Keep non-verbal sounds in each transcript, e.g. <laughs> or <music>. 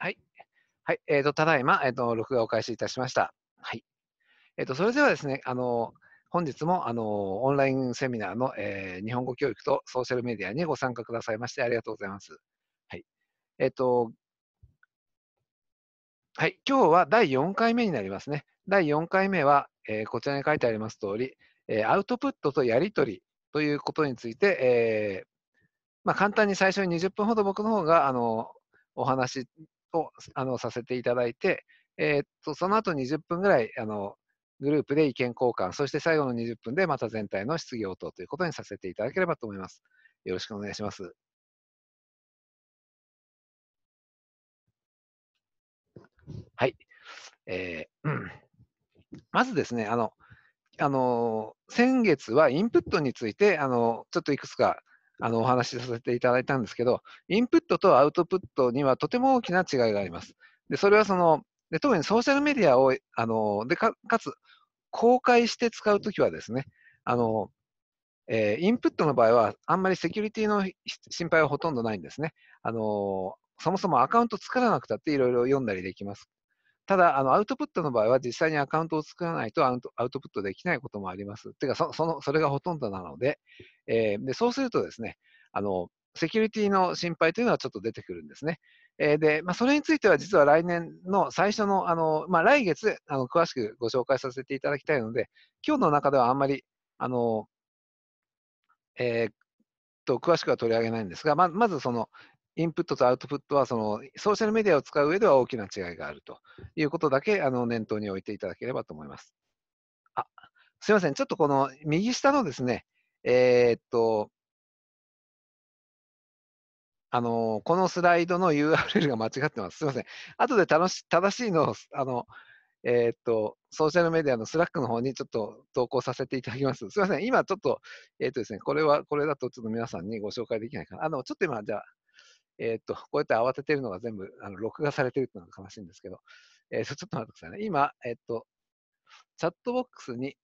はい。はい。えっ、ー、と、ただいま、えっ、ー、と、録画を開始いたしました。はい。えっ、ー、と、それではですね、あの、本日も、あの、オンラインセミナーの、えー、日本語教育とソーシャルメディアにご参加くださいまして、ありがとうございます。はい。えっ、と、はい。今日は第4回目になりますね。第4回目は、えこちらに書いてあります通り、えアウトプットとやりとりということについて、えまあ、簡単に最初に20分ほど僕の方があのお話をあのさせていただいて、えー、っとその後20分ぐらいあのグループで意見交換、そして最後の20分でまた全体の質疑応答ということにさせていただければと思います。よろしくお願いします。はい。えー、うん、まずですね、あの、あの先月はインプットについてあのちょっといくつかあのお話しさせていただいたんですけど、インプットとアウトプットにはとても大きな違いがあります。でそれはそので特にソーシャルメディアをあのでかつ公開して使うときはですねあの、えー、インプットの場合はあんまりセキュリティの心配はほとんどないんですね。あのそもそもアカウント作らなくたっていろいろ読んだりできますただ、あのアウトプットの場合は実際にアカウントを作らないとアウトアウトプットできないこともあります。ていうかそ、その、それがほとんどなので、えー、でそうするとですね、あの、セキュリティの心配というのはちょっと出てくるんですね。えー、で、まあ、それについては実は来年の最初の、あの、まあ、来月、あの、詳しくご紹介させていただきたいので、今日の中ではあんまり、あの、えー、と詳しくは取り上げないんですが、ままずその、インプットとアウトプットはそのソーシャルメディアを使う上では大きな違いがあるということだけあの念頭に置いていただければと思います。あすいません、ちょっとこの右下のですね、えー、っと、あのこのスライドの URL が間違ってます。すいません。後で楽し正しいのをあの、えー、っと、ソーシャルメディアのスラックの方にちょっと投稿させていただきます。すいません。今ちょっと、えー、っとですね、これは、これだとちょっと皆さんにご紹介できないかな。あの、ちょっと今、じゃあ、えー、っと、<laughs> こうやって慌ててるのが全部、あの、録画されてるっていうのが悲しいんですけど、えー、ちょっと待ってくださいね。今、えー、っと、チャットボックスに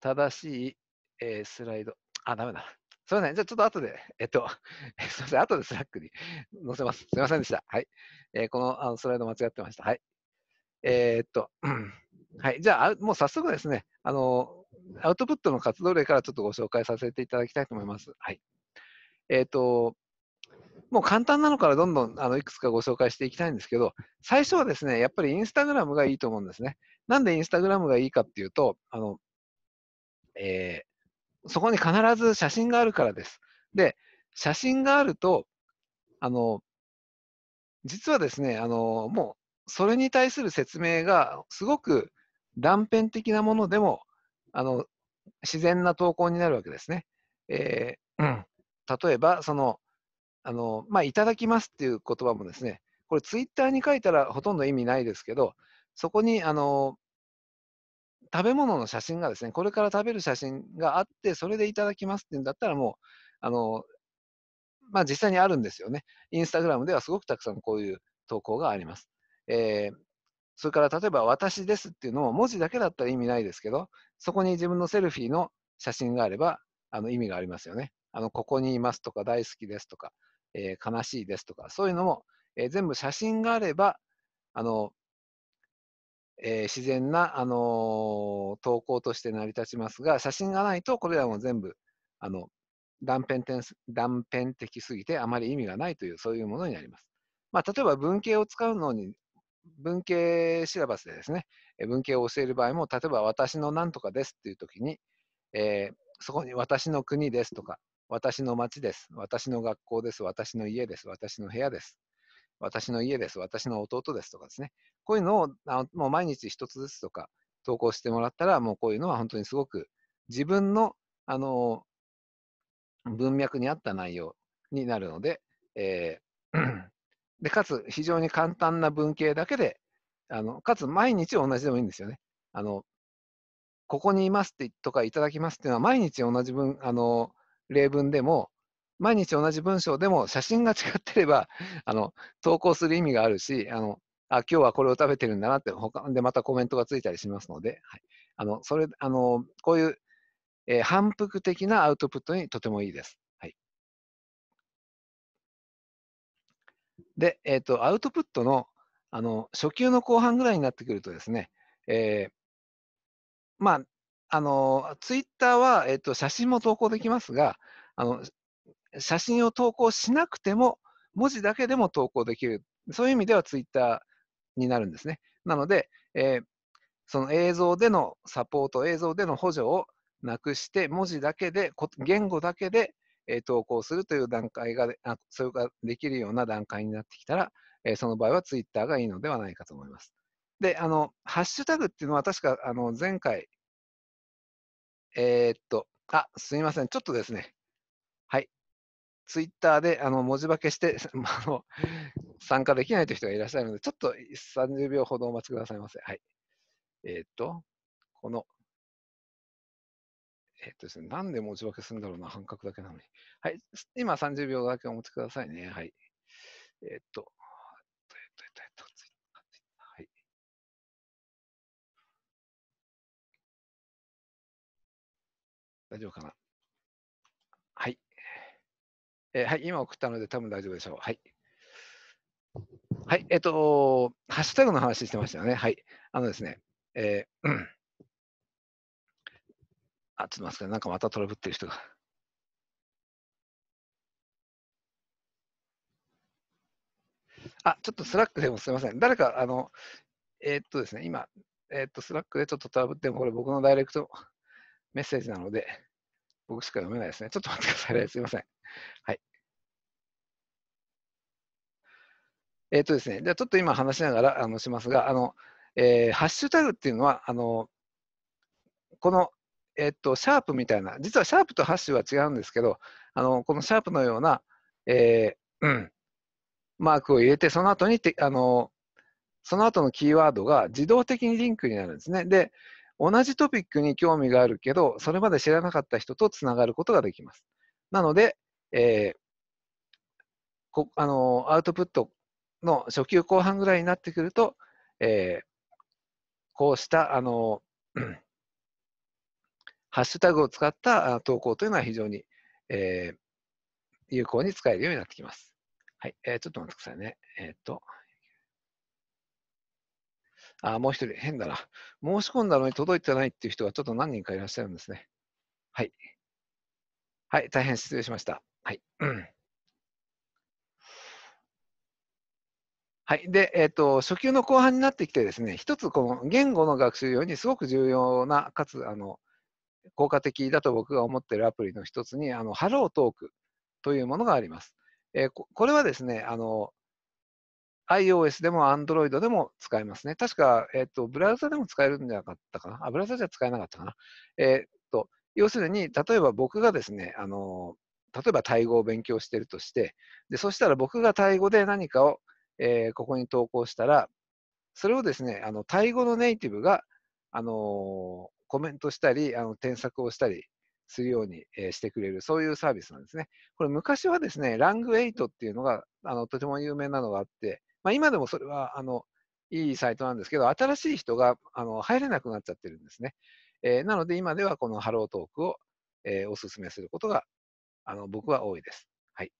正しい、えー、スライド。あ、ダメだ。すみません。じゃあちょっと後で、えっと、<laughs> すみません。後でスラックに載せます。すみませんでした。はい。えー、このあのスライド間違ってました。はい。えー、っと、はい。じゃあ、もう早速ですね、あの、アウトプットの活動例からちょっとご紹介させていただきたいと思います。はい。えー、っと、もう簡単なのからどんどんあのいくつかご紹介していきたいんですけど、最初はですね、やっぱりインスタグラムがいいと思うんですね。なんでインスタグラムがいいかっていうと、あの、えー、そこに必ず写真があるからです。で、写真があると、あの、実はですね、あの、もう、それに対する説明がすごく断片的なものでも、あの、自然な投稿になるわけですね。えー、例えば、その、あの、まあ、いただきますっていう言葉もですね、これツイッターに書いたらほとんど意味ないですけど、そこに、あの、食べ物の写真がですね、これから食べる写真があって、それでいただきますっていうんだったらもう、あの、まあ、実際にあるんですよね。インスタグラムではすごくたくさんこういう投稿があります。えー、それから例えば私ですっていうのも文字だけだったら意味ないですけど、そこに自分のセルフィーの写真があればあの意味がありますよね。あのここにいますとか大好きですとか、えー、悲しいですとか、そういうのも、えー、全部写真があれば、あの、えー、自然な、あの投稿として成り立ちますが、写真がないと、これらも全部、あの、断片断片的すぎてあまり意味がないという、そういうものになります。まあ、例えば文系を使うのに、文系シラバスでですね、文系を教える場合も、例えば私の何とかですっていうときに、えー、そこに私の国ですとか、私の町です。私の学校です。私の家です。私の部屋です。私の家です。私の弟ですとかですね。こういうのをあのもう毎日一つずつとか投稿してもらったら、もうこういうのは本当にすごく自分の、あの文脈に合った内容になるので、えー、<clears throat> でかつ非常に簡単な文系だけで、あのかつ毎日同じでもいいんですよね。あのここにいますってとかいただきますっていうのは毎日同じ文あの例文でも、毎日同じ文章でも写真が違ってれば、<laughs> あの、投稿する意味があるし、あの、あ、今日はこれを食べてるんだなって、他でまたコメントがついたりしますので、はい、あの、それ、あの、こういう、えー、反復的なアウトプットにとてもいいです。はい。で、えっ、ー、と、アウトプットの、あの、初級の後半ぐらいになってくるとですね、えー、まあ、あの、ツイッターは、えっと、写真も投稿できますが、あの、写真を投稿しなくても、文字だけでも投稿できる。そういう意味ではツイッターになるんですね。なので、えー、その映像でのサポート、映像での補助をなくして、文字だけで、言語だけで、えー、投稿するという段階があ、それができるような段階になってきたら、えー、その場合はツイッターがいいのではないかと思います。で、あの、ハッシュタグっていうのは確か、あの、前回、えー、っと、あ、すみません。ちょっとですね、はい。ツイッターであの文字化けして <laughs> 参加できないという人がいらっしゃるので、ちょっと30秒ほどお待ちくださいませ。はい。えー、っと、この、えー、っとですね、なんで文字化けするんだろうな、半角だけなのに。はい。今30秒だけお待ちくださいね。はい。えっと、大丈夫かな。はい。えー、はい、今送ったので多分大丈夫でしょう。はい。はい、えっ、ー、と、ハッシュタグの話してましたよね。はい。あのですね、えー、うん。あ、ちょっと待って、なんかまたトラブってる人が。あ、ちょっとスラックでもすみません。誰か、あの、えー、っとですね、今、えー、っと、スラックでちょっとトラブっても、これ僕のダイレクトメッセージなので、僕しか読めないですね。ちょっと待ってくださいね。すいません。はい。えっ、ー、とですね、じゃあちょっと今話しながらあのしますが、あの、えー、ハッシュタグっていうのは、あの、この、えっ、ー、と、シャープみたいな、実はシャープとハッシュは違うんですけど、あの、このシャープのような、えー、うん、マークを入れて、その後にて、あの、その後のキーワードが自動的にリンクになるんですね。で、同じトピックに興味があるけど、それまで知らなかった人とつながることができます。なので、えー、こあのアウトプットの初級後半ぐらいになってくると、えー、こうしたあの <clears throat> ハッシュタグを使った投稿というのは非常に、えー、有効に使えるようになってきます。はい、えー、ちょっと待ってくださいね。えっ、と。あ、もう一人、変だな。申し込んだのに届いてないっていう人がちょっと何人かいらっしゃるんですね。はい。はい、大変失礼しました。はい。はい。で、えっ、ー、と、初級の後半になってきてですね、一つ、この言語の学習用にすごく重要な、かつ、あの、効果的だと僕が思っているアプリの一つに、あの、ハロートークというものがあります。えー、これはですね、あの、iOS でも Android でも使えますね。確か、えっ、ー、と、ブラウザでも使えるんじゃなかったかな。あ、ブラウザじゃ使えなかったかな。えっ、ー、と、要するに、例えば僕がですね、あの、例えばタイ語を勉強してるとして、で、そしたら僕がタイ語で何かを、えー、ここに投稿したら、それをですね、あの、タイ語のネイティブが、あのコメントしたり、あの、添削をしたりするように、えしてくれる、そういうサービスなんですね。これ昔はですね、ングエイ8っていうのが、あの、とても有名なのがあって、まあ、今でもそれはあのいいサイトなんですけど、新しい人があの入れなくなっちゃってるんですね。えー、なので今ではこのハロートークを、えー、お勧めすることがあの僕は多いです。はい。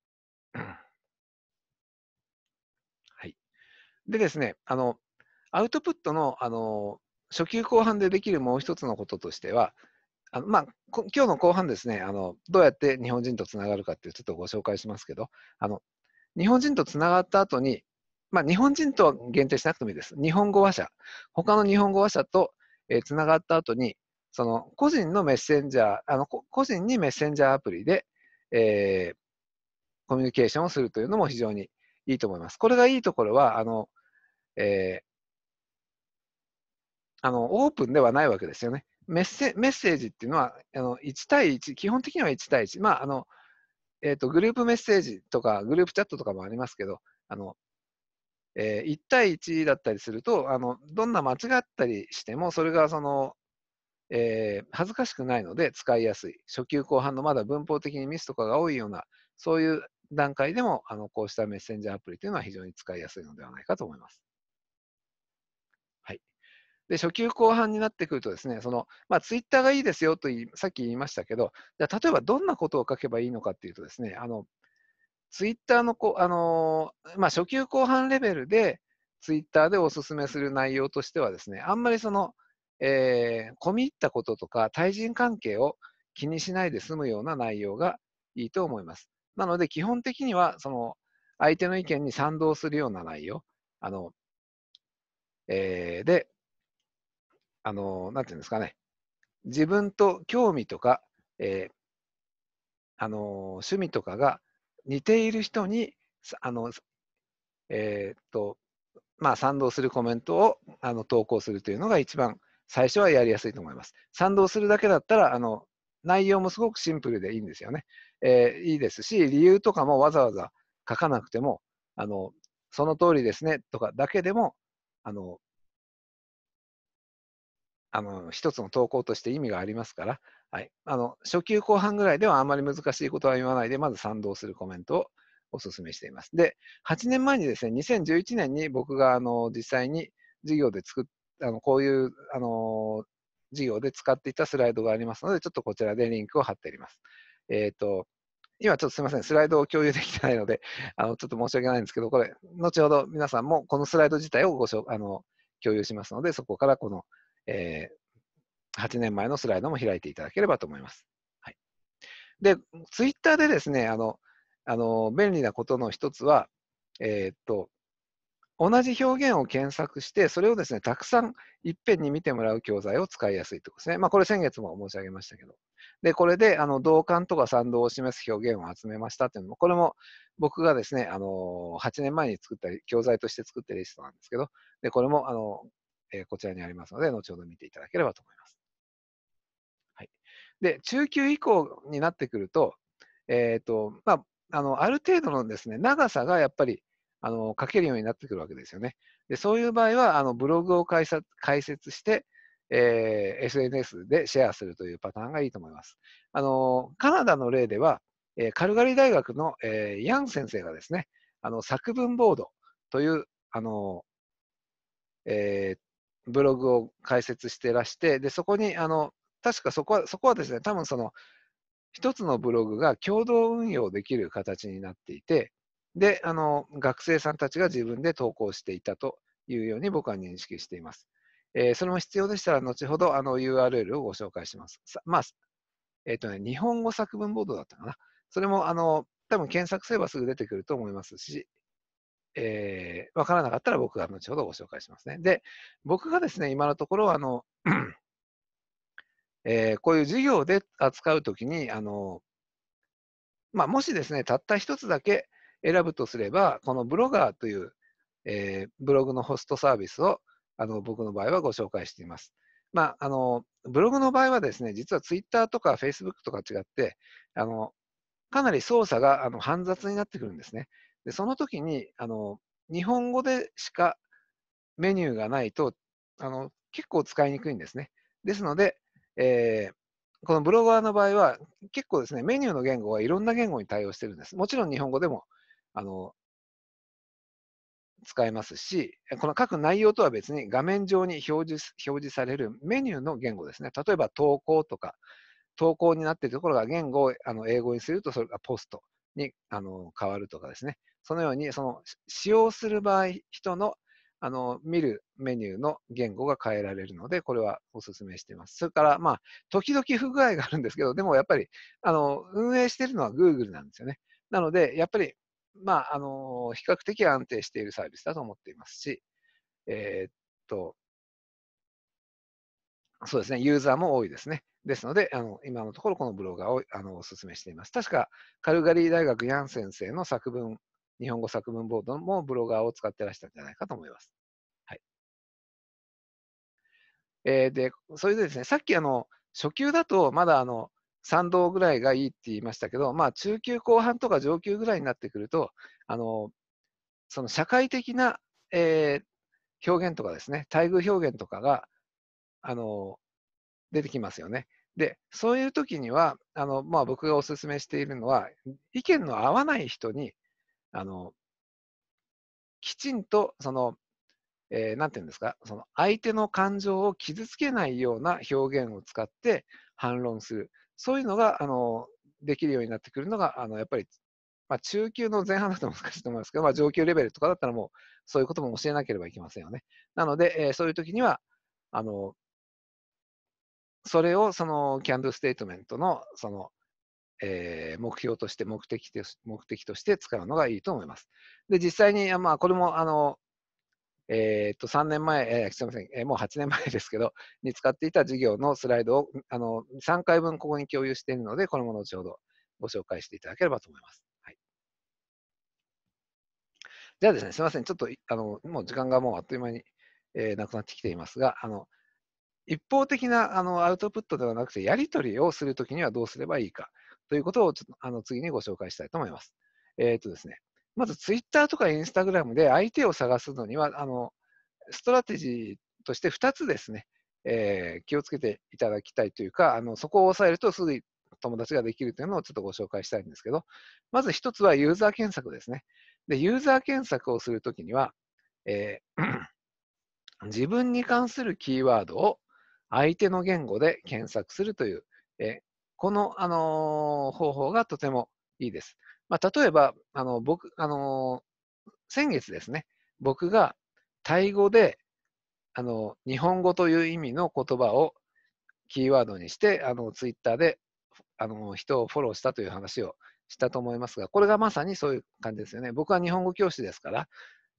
<clears throat> はい。でですね、あの、アウトプットの、あの、初級後半でできるもう一つのこととしては、あのまあ、今日の後半ですねあの、どうやって日本人とつながるかっていうちょっとご紹介しますけど、あの日本人とつながった後にまあ、日本人とは限定しなくてもいいです。日本語話者、他の日本語話者とつな、えー、繋がった後に、その個人のメッセンジャー、あの個人にメッセンジャーアプリで、えー、コミュニケーションをするというのも非常にいいと思います。これがいいところは、あの、えー、あのオープンではないわけですよね。メッセメッセージっていうのはあの1対1、基本的には1対1。まあ、あのえーとグループメッセージとかグループチャットとかもありますけど、あのえー、1対1だったりすると、あの、どんな間違ったりしても、それがその、えー、恥ずかしくないので使いやすい。初級後半のまだ文法的にミスとかが多いような、そういう段階でも、あの、こうしたメッセンジャーアプリというのは非常に使いやすいのではないかと思います。はい。で、初級後半になってくるとですね、その、まあ、ツイッターがいいですよとさっき言いましたけど、じゃ例えばどんなことを書けばいいのかっていうとですね、あの、ツイッターのこあのまあ、初級後半レベルで、ツイッターでおすすめする内容としてはですね、あんまりその、えー、込み入ったこととか、対人関係を気にしないで済むような内容がいいと思います。なので、基本的には、その、相手の意見に賛同するような内容、あの、えー、で、あの、なんていうんですかね、自分と興味とか、えー、あの、趣味とかが似ている人にあの、えー、っとまあ、賛同するコメントをあの投稿するというのが一番最初はやりやすいと思います。賛同するだけだったらあの内容もすごくシンプルでいいんですよね。えー、いいですし、理由とかもわざわざ書かなくても、あのその通りですねとかだけでもあのあの一つの投稿として意味がありますから、はい、あの初級後半ぐらいではあまり難しいことは言わないで、まず賛同するコメントをお勧めしています。で、8年前にですね、2011年に僕があの実際に授業で作っあのこういうあの授業で使っていたスライドがありますので、ちょっとこちらでリンクを貼ってあります。えっ、ー、と、今ちょっとすみません、スライドを共有できてないので、あのちょっと申し訳ないんですけど、これ、後ほど皆さんもこのスライド自体をご紹あの共有しますので、そこからこのえー、8年前のスライドも開いていただければと思います。はい、で、ツイッターでですね、あの、あの便利なことの一つは、えー、っと、同じ表現を検索して、それをですね、たくさんいっぺんに見てもらう教材を使いやすいということですね。まあ、これ先月も申し上げましたけど。で、これで、あの、同感とか賛同を示す表現を集めましたっていうのも、これも僕がですね、あの、8年前に作った教材として作ったリストなんですけど、で、これも、あの、えこちらにありますので、後ほど見ていただければと思います。はい、で、中級以降になってくると、えっ、ー、と、まあ、あの、ある程度のですね、長さがやっぱり、あの、書けるようになってくるわけですよね。で、そういう場合は、あの、ブログを開解設して、えー、SNS でシェアするというパターンがいいと思います。あの、カナダの例では、えー、カルガリー大学の、えー、ヤン先生がですね、あの、作文ボードという、あの、えー、ブログを開設してらして、で、そこに、あの、確かそこは、そこはですね、多分その、一つのブログが共同運用できる形になっていて、で、あの、学生さんたちが自分で投稿していたというように僕は認識しています。えー、それも必要でしたら、後ほどあの URL をご紹介します。まあ、えっ、ー、とね、日本語作文ボードだったかな。それも、あの、多分検索すればすぐ出てくると思いますし、えー、わからなかったら僕が後ほどご紹介しますね。で、僕がですね、今のところ、あの、<clears throat> えー、こういう授業で扱うときに、あの、まあ、もしですね、たった一つだけ選ぶとすれば、このブロガーという、えー、ブログのホストサービスを、あの、僕の場合はご紹介しています。まあ、あの、ブログの場合はですね、実は Twitter とか Facebook とか違って、あの、かなり操作があの煩雑になってくるんですね。で、その時に、あの、日本語でしかメニューがないと、あの、結構使いにくいんですね。ですので、えー、このブロガーの場合は、結構ですね、メニューの言語はいろんな言語に対応してるんです。もちろん日本語でも、あの、使えますし、この各内容とは別に画面上に表示表示されるメニューの言語ですね。例えば投稿とか、投稿になっているところが言語をあの英語にするとそれがポスト。にあの変わるとかですね、そのようにその使用する場合、人のあの見るメニューの言語が変えられるので、これはお勧めしています。それから、まあ、時々不具合があるんですけど、でもやっぱりあの運営しているのは Google なんですよね。なので、やっぱり、まあ、あの比較的安定しているサービスだと思っていますし、えー、っと、そうですね、ユーザーも多いですね。ですので、あの今のところこのブロガーをあのお勧めしています。確か、カルガリー大学ヤン先生の作文、日本語作文ボードもブロガーを使ってらしたんじゃないかと思います。はい。えー、で、それでですね、さっきあの、初級だとまだあの、3度ぐらいがいいって言いましたけど、まあ、中級後半とか上級ぐらいになってくると、あのその社会的な、えー、表現とかですね、待遇表現とかがあの出てきますよね。で、そういう時には、あの、まあ、僕がお勧めしているのは、意見の合わない人に、あの、きちんと、その、えー、なんていうんですか、その相手の感情を傷つけないような表現を使って反論する。そういうのが、あの、できるようになってくるのが、あの、やっぱり、まあ、中級の前半だと難しいと思いますけど、まあ、上級レベルとかだったらもう、そういうことも教えなければいけませんよね。なので、えー、そういう時には、あの、それをそのキャンドゥステートメントのその、えー、目標として目的と目的として使うのがいいと思います。で、実際に、まあ、これも、あの、えっ、と、3年前、えー、すみません、えー、もう8年前ですけど、に使っていた事業のスライドを、あの、3回分ここに共有しているので、これも後ほどご紹介していただければと思います。はい。じゃあですね、すみません、ちょっと、あの、もう時間がもうあっという間に、えー、なくなってきていますが、あの、一方的なあのアウトプットではなくて、やり取りをするときにはどうすればいいかということをちょっとあの次にご紹介したいと思います。えっ、ー、とですね、まずツイッターとかインスタグラムで相手を探すのには、あのストラテジーとして2つですね、えー、気をつけていただきたいというか、あのそこを抑えるとすぐ友達ができるというのをちょっとご紹介したいんですけど、まず1つはユーザー検索ですね。でユーザー検索をするときには、えー <clears throat> 自分に関するキーワードを相手の言語で検索するという、えこの、あの方法がとてもいいです。まあ、例えば、あの僕、あの先月ですね、僕がタイ語で、あの日本語という意味の言葉をキーワードにして、あのツイッターであの人をフォローしたという話をしたと思いますが、これがまさにそういう感じですよね。僕は日本語教師ですから、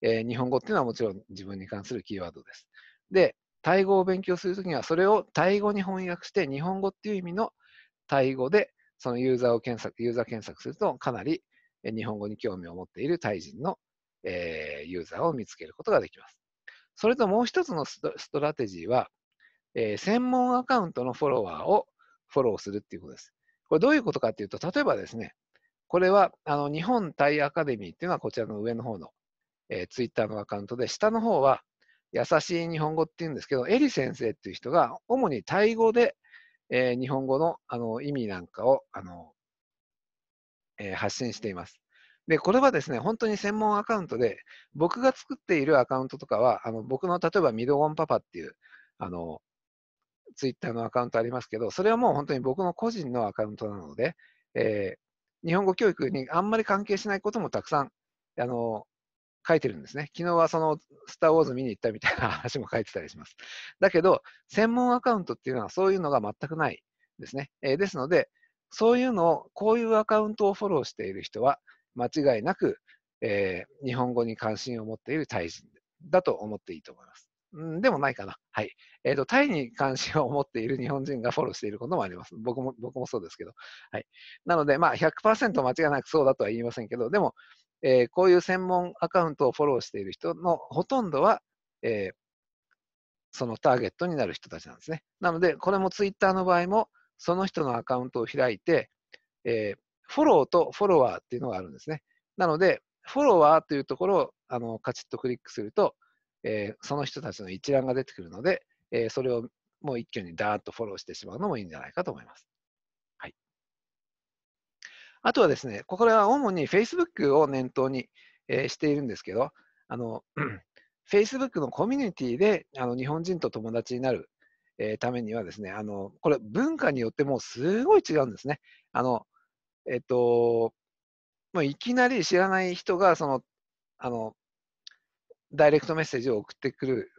えー、日本語っていうのはもちろん自分に関するキーワードです。で、タイ語を勉強するときには、それをタイ語に翻訳して、日本語っていう意味のタイ語で、そのユーザーを検索、ユーザー検索すると、かなり日本語に興味を持っているタイ人の、えユーザーを見つけることができます。それともう一つのストラテジーは、え専門アカウントのフォロワーをフォローするっていうことです。これどういうことかっていうと、例えばですね、これはあの日本タイアカデミーっていうのはこちらの上の方の、えー、ツイッターのアカウントで、下の方は優しい日本語っていうんですけど、エリ先生っていう人が、主にタイ語で、えー、日本語のあの意味なんかをあの、えー、発信しています。で、これはですね、本当に専門アカウントで、僕が作っているアカウントとかは、あの僕の例えばミドゴンパパっていう、あの、ツイッターのアカウントありますけど、それはもう本当に僕の個人のアカウントなので、えー、日本語教育にあんまり関係しないこともたくさん、あの、書いてるんですね。昨日はその、スター・ウォーズ見に行ったみたいな <laughs> 話も書いてたりします。だけど、専門アカウントっていうのはそういうのが全くないですね。えー、ですので、そういうのを、こういうアカウントをフォローしている人は、間違いなく、えー、日本語に関心を持っているタイ人だと思っていいと思います。んでもないかな。はい。えっ、ー、と、タイに関心を持っている日本人がフォローしていることもあります。僕も、僕もそうですけど。はい。なので、まあ100、100%間違いなくそうだとは言いませんけど、でも、えー、こういう専門アカウントをフォローしている人のほとんどは、えー、そのターゲットになる人たちなんですね。なので、これもツイッターの場合も、その人のアカウントを開いて、えー、フォローとフォロワーっていうのがあるんですね。なので、フォロワーというところをあのカチッとクリックすると、えー、その人たちの一覧が出てくるので、えー、それをもう一挙にダーッとフォローしてしまうのもいいんじゃないかと思います。あとはですね、これは主に Facebook を念頭に、えー、しているんですけど、あの <clears throat> Facebook のコミュニティであの日本人と友達になる、えー、ためにはですね、あのこれ文化によってもうすごい違うんですね。あのえっと、もういきなり知らない人がそのあのダイレクトメッセージを送ってくる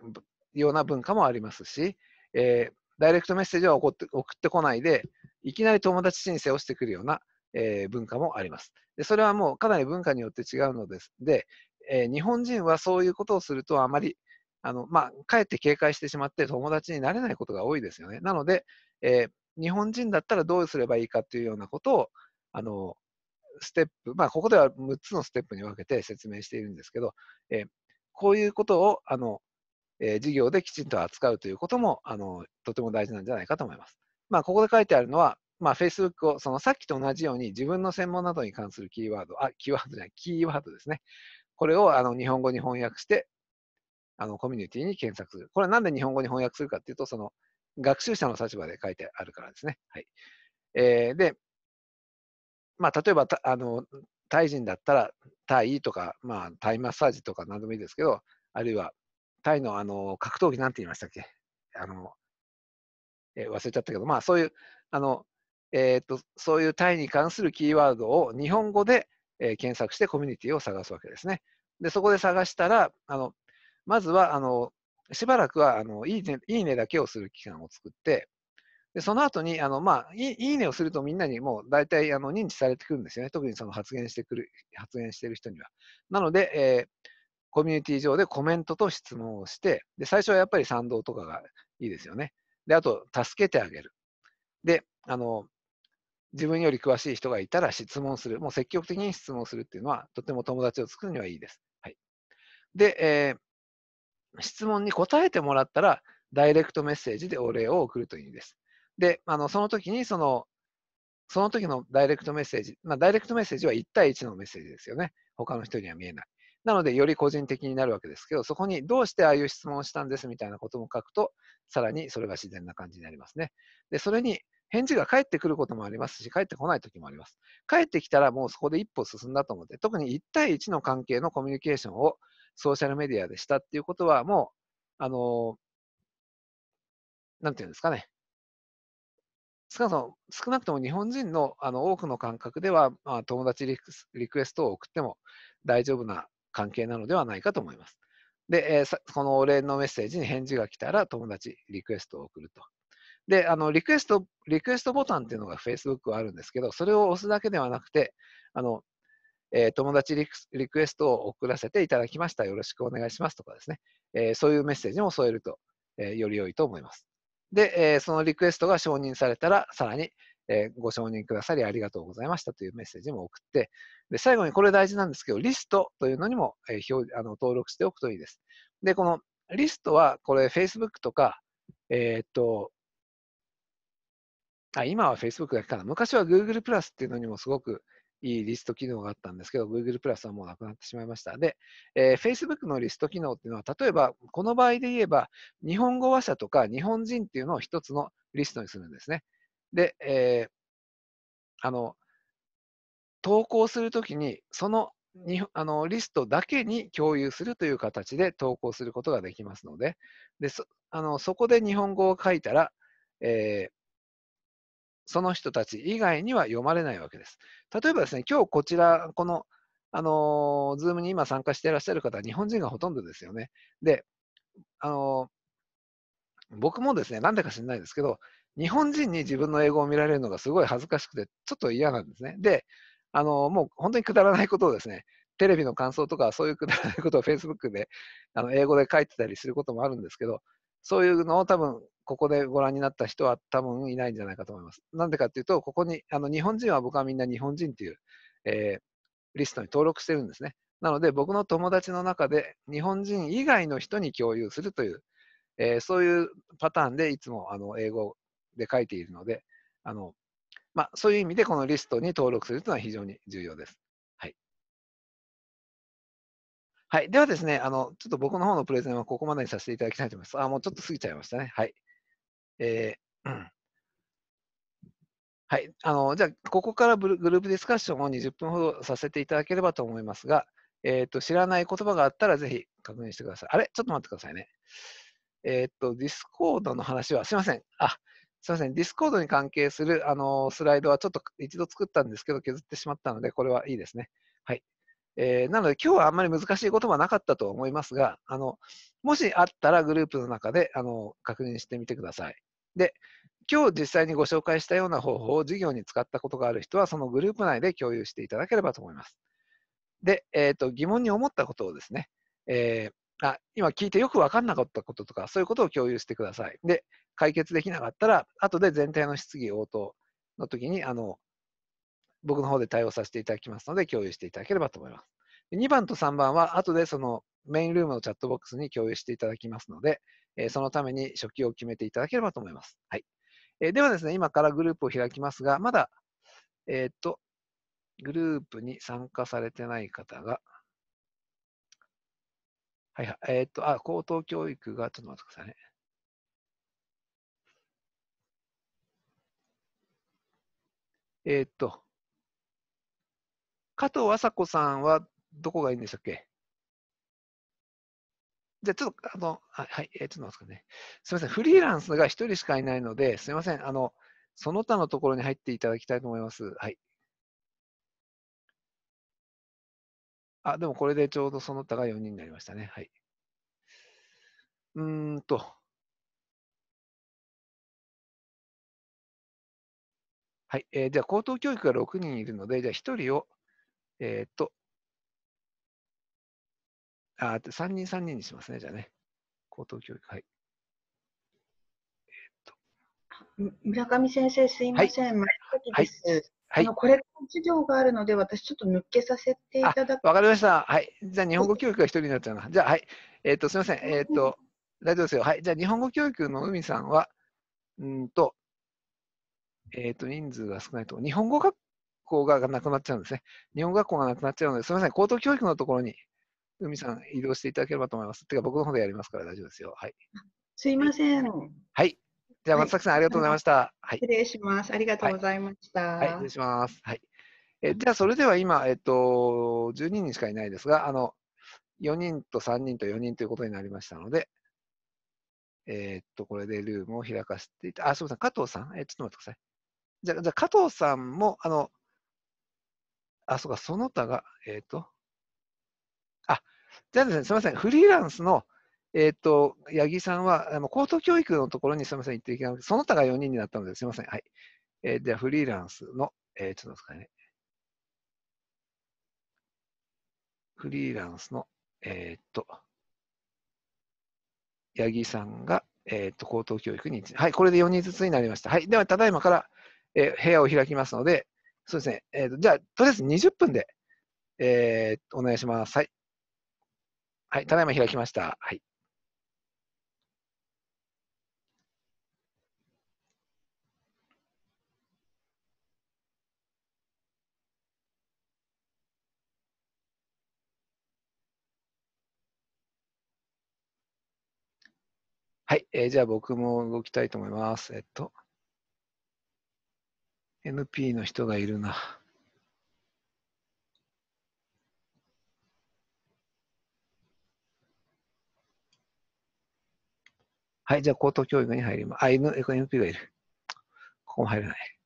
ような文化もありますし、えー、ダイレクトメッセージは送って送ってこないで、いきなり友達申請をしてくるようなえー、文化もあります。でそれはもうかなり文化によって違うのです。で、えー、日本人はそういうことをするとあまり、あのまあ、かえって警戒してしまって友達になれないことが多いですよね。なので、えー、日本人だったらどうすればいいかというようなことを、あのステップ、まあ、ここでは6つのステップに分けて説明しているんですけど、えこういうことをあの、え授業できちんと扱うということもあのとても大事なんじゃないかと思います。まあ、ここで書いてあるのは、まあ、Facebook を、そのさっきと同じように自分の専門などに関するキーワード、あ、キーワードじゃない、キーワードですね。これをあの日本語に翻訳して、あのコミュニティに検索する。これはなんで日本語に翻訳するかっていうと、その学習者の立場で書いてあるからですね。はい。えー、で、まあ、例えばあの、タイ人だったら、タイとか、まあ、タイマッサージとか何でもいいですけど、あるいは、タイのあの格闘技なんて言いましたっけあの、えー、忘れちゃったけど、まあ、そういう、あの、えーと、そういうタイに関するキーワードを日本語で、えー、検索してコミュニティを探すわけですね。で、そこで探したら、あのまずはあのしばらくはあのいい、ね、いいねだけをする期間を作って、でその後にあのまあい、いいねをするとみんなにもう大体あの認知されてくるんですよね。特にその発言してくる、発言してる人には。なので、えー、コミュニティ上でコメントと質問をして、で、最初はやっぱり賛同とかがいいですよね。で、あと、助けてあげる。で、あの、自分より詳しい人がいたら質問する。もう積極的に質問するっていうのは、とても友達を作るにはいいです。はい。で、えー、質問に答えてもらったら、ダイレクトメッセージでお礼を送るといいです。で、あの、その時に、その、その時のダイレクトメッセージ、まあ、ダイレクトメッセージは1対1のメッセージですよね。他の人には見えない。なので、より個人的になるわけですけど、そこにどうしてああいう質問をしたんですみたいなことも書くと、さらにそれが自然な感じになりますね。で、それに、返事が返ってくることもありますし、返ってこない時もあります。返ってきたらもうそこで一歩進んだと思って、特に1対1の関係のコミュニケーションをソーシャルメディアでしたっていうことは、もう、あのなんていうんですかね。少なくとも日本人のあの多くの感覚では、まあ、友達リクエストを送っても大丈夫な関係なのではないかと思います。で、えー、このお礼のメッセージに返事が来たら友達リクエストを送ると。で、あの、リクエスト、リクエストボタンっていうのが Facebook はあるんですけど、それを押すだけではなくて、あの、えー、友達リクエストを送らせていただきました。よろしくお願いしますとかですね。えー、そういうメッセージも添えると、えー、より良いと思います。で、えそのリクエストが承認されたら、さらに、えご承認くださりありがとうございましたというメッセージも送って、で、最後にこれ大事なんですけど、リストというのにも、え表あの登録しておくといいです。で、このリストは、これ Facebook とか、えっと、あ今は Facebook だけかな。昔は Google プラスっていうのにもすごくいいリスト機能があったんですけど、Google プラスはもうなくなってしまいました。で、えー、Facebook のリスト機能っていうのは、例えば、この場合で言えば、日本語話者とか日本人っていうのを一つのリストにするんですね。で、えー、あの、投稿するときに、そのにあのリストだけに共有するという形で投稿することができますので、でそあのそこで日本語を書いたら、えー、その人たち以外には読まれないわけです。例えばですね、今日こちら、この、あのー、ズームに今参加していらっしゃる方は日本人がほとんどですよね。で、あのー、僕もですね、なんでか知らないですけど、日本人に自分の英語を見られるのがすごい恥ずかしくて、ちょっと嫌なんですね。で、あのー、もう本当にくだらないことをですね、テレビの感想とかそういうくだらないことを Facebook であの英語で書いてたりすることもあるんですけど、そういうのを多分ここでご覧になった人は多分いないんじゃないかと思います。なんでかっていうと、ここに、あの、日本人は僕はみんな日本人っていう、えー、リストに登録してるんですね。なので、僕の友達の中で日本人以外の人に共有するという、えー、そういうパターンでいつもあの英語で書いているので、あのまあ、そういう意味でこのリストに登録するというのは非常に重要です。はい。はい、ではですねあの、ちょっと僕の方のプレゼンはここまでにさせていただきたいと思います。あ、もうちょっと過ぎちゃいましたね。はい。えー、うん。はい。あの、じゃあ、ここからグループディスカッションを20分ほどさせていただければと思いますが、えっ、ー、と、知らない言葉があったらぜひ確認してください。あれちょっと待ってくださいね。えっ、ー、と、ディスコードの話は、すいません。あ、すいません。ディスコードに関係する、あの、スライドはちょっと一度作ったんですけど、削ってしまったので、これはいいですね。はい。えー、なので、今日はあんまり難しい言葉はなかったと思いますが、あの、もしあったらグループの中で、あの、確認してみてください。で、今日実際にご紹介したような方法を授業に使ったことがある人は、そのグループ内で共有していただければと思います。で、えーと、疑問に思ったことをですね、えー、あ今聞いてよく分かんなかったこととか、そういうことを共有してください。で、解決できなかったら、後で全体の質疑応答の時に、あの、僕の方で対応させていただきますので、共有していただければと思います。2番と3番は、後でそのメインルームのチャットボックスに共有していただきますので、えそのために初期を決めていただければと思います。はい。えではですね、今からグループを開きますが、まだ、えー、っと、グループに参加されてない方が、はいはい、えー、っと、あ、高等教育が、ちょっと待ってくださいね。えー、っと、加藤麻子さんはどこがいいんでしたっけじゃあちょっと、あの、はい、えー、ちょっと待ってくださいね。すみません、フリーランスが1人しかいないので、すみません、あの、その他のところに入っていただきたいと思います。はい。あ、でもこれでちょうどその他が4人になりましたね。はい。うーんと。はい。えー、じゃあ、高等教育が6人いるので、じゃあ1人を、えー、っと、あ、3人3人にしますね、じゃあね。高等教育、はい。えー、っと。村上先生、すいません。はい、前はい、はい、あのこれ授業があるので、私ちょっと抜けさせていただく。わかりました。はい。じゃあ、日本語教育が一人になっちゃうな。じゃあ、はい。えー、っと、すみません。えー、っと、大丈夫ですよ。はい。じゃあ、日本語教育の海さんは、うんと、えっ、と、人数が少ないと。日本語学校がなくなっちゃうんですね。日本語学校がなくなっちゃうので、すみません。高等教育のところに海さん、移動していただければと思います。てか、僕の方でやりますから大丈夫ですよ。はい。すいません。はい。じゃあ、松崎さん、ありがとうございました。はい。失礼します。ありがとうございました。はい、はい、失礼します。はい。えじゃあ、それでは今、えっと、12人しかいないですが、あの、4人と3人と4人ということになりましたので、えー、っと、これでルームを開かせていた、あ、すみません、加藤さん、えちょっと待ってください。じゃあ、じゃ加藤さんも、あの、あ、そうか、その他が、えー、っと、あ、じゃあですね、すみません。フリーランスの、えっ、ー、と、八木さんは、あの高等教育のところにすみません、行っていけなくて、その他が4人になったのですみません。はい。えー、じゃあ、フリーランスの、えー、ちょっとですかね。フリーランスの、えっ、と、八木さんが、えっ、と、高等教育に、はい、これで4人ずつになりました。はい。では、ただいまから、え部屋を開きますので、そうですね。えっ、と、じゃあ、とりあえず20分で、えお願いします。はい。はい、ただいま開きました。はい。はい、えー、じゃあ僕も動きたいと思います。えっと、NP の人がいるな。はい、じゃあ高等教育に入ります。あ、N、f p がいる。ここも入れない。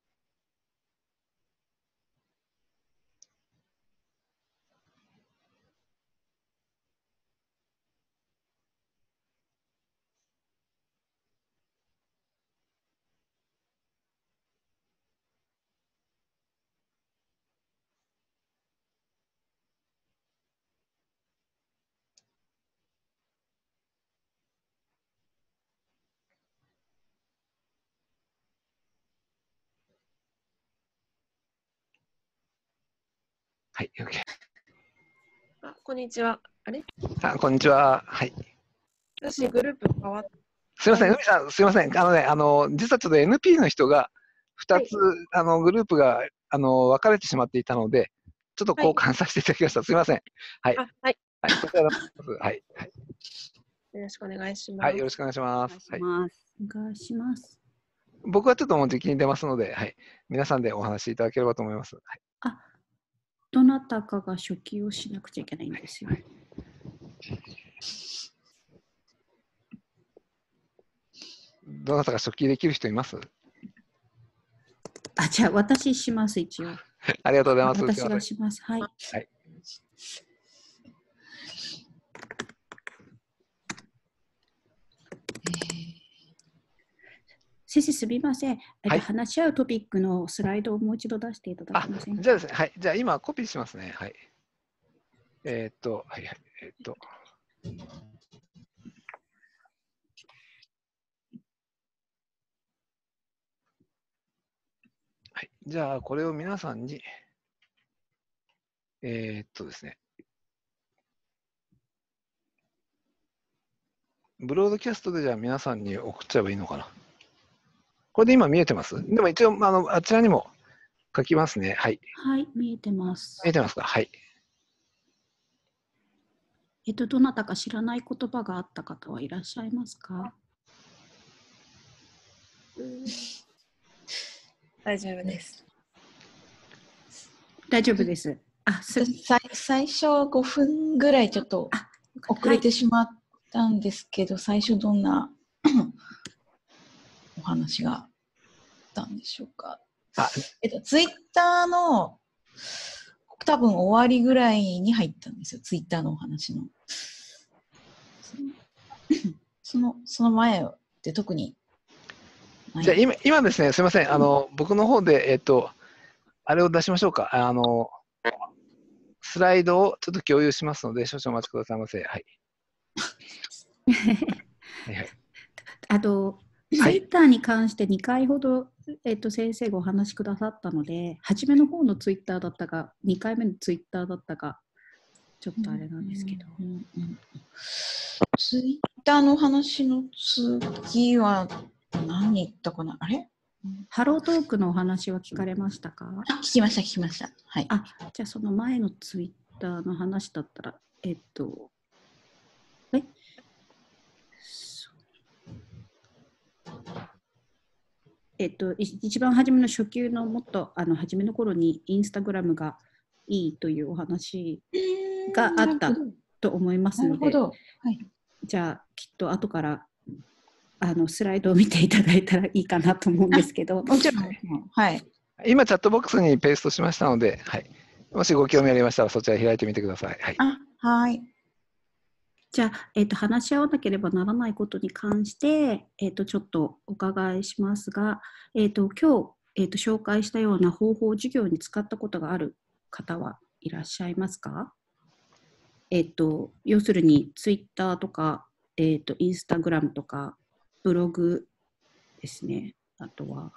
あ、こんにちは。あれあ、こんにちは。はい。私、グループ変わすみません、海さん、すみません。あのね、あの、実はちょっと NP の人が2つ、はい、あの、グループが、あの、分かれてしまっていたので、ちょっと交換させていただきました。はい、すみません。はい。はい。はい。はい。よろしくお願いします。はい、よろしくお願いします。はいお願いします。僕はちょっともう時期に出ますので、はい、皆さんでお話しいただければと思います。はい、あどなたかが初期をしなくちゃいけないんですよ。はいどなたか初期できる人いますあ、じゃあ私します、一応。<laughs> ありがとうございます。私がします。はい。はい、先生すみません、はい、話し合うトピックのスライドをもう一度出していただけませんか。じゃあですね、はい、じゃあ今コピーしますね。はい。えー、っと、はいはい、えー、っと。はい、じゃあこれを皆さんに、えー、っとですね、ブロードキャストでじゃあ皆さんに送っちゃえばいいのかな。これで今見えてますでも一応、あの、あちらにも書きますね。はい。はい、見えてます。見えてますかはい。えっと、どなたか知らない言葉があった方はいらっしゃいますか、大丈夫です。大丈夫です。あす最最初は5分ぐらいちょっと遅れてしまったんですけど、最初どんな話があったんでしょうか。えっと、ツイッターの多分終わりぐらいに入ったんですよ、ツイッターのお話の。そのその前で特に。じゃあ今今ですね、すみません、あの、うん、僕の方で、えっと、あれを出しましょうか。あのスライドをちょっと共有しますので、少々お待ちくださいませ。はい。<laughs> はいはい、あと、ツイッターに関して2回ほど、えっと、先生がお話しくださったので、初めの方のツイッターだったか、2回目のツイッターだったか、ちょっとあれなんですけど。ツイッターの話の次は何言ったかなあれハロートークのお話は聞かれましたかあ聞きました、聞きました。はい、あじゃあ、その前のツイッターの話だったら、えっと、えっと、一番初めの初級のもっとあの初めの頃にインスタグラムがいいというお話があったと思いますので、えー、はい、じゃあきっと後からあのスライドを見ていただいたらいいかなと思うんですけど <laughs> もちろん、はい、今チャットボックスにペーストしましたので、はい、もしご興味ありましたらそちら開いてみてください。はい、あはいじゃあ、えー、と話し合わなければならないことに関して、えー、とちょっとお伺いしますが、えー、と今日えーと、紹介したような方法授業に使ったことがある方はいらっしゃいますか、えーと、要するにツイッターとか、えーと、インスタグラムとかブログですねあとは、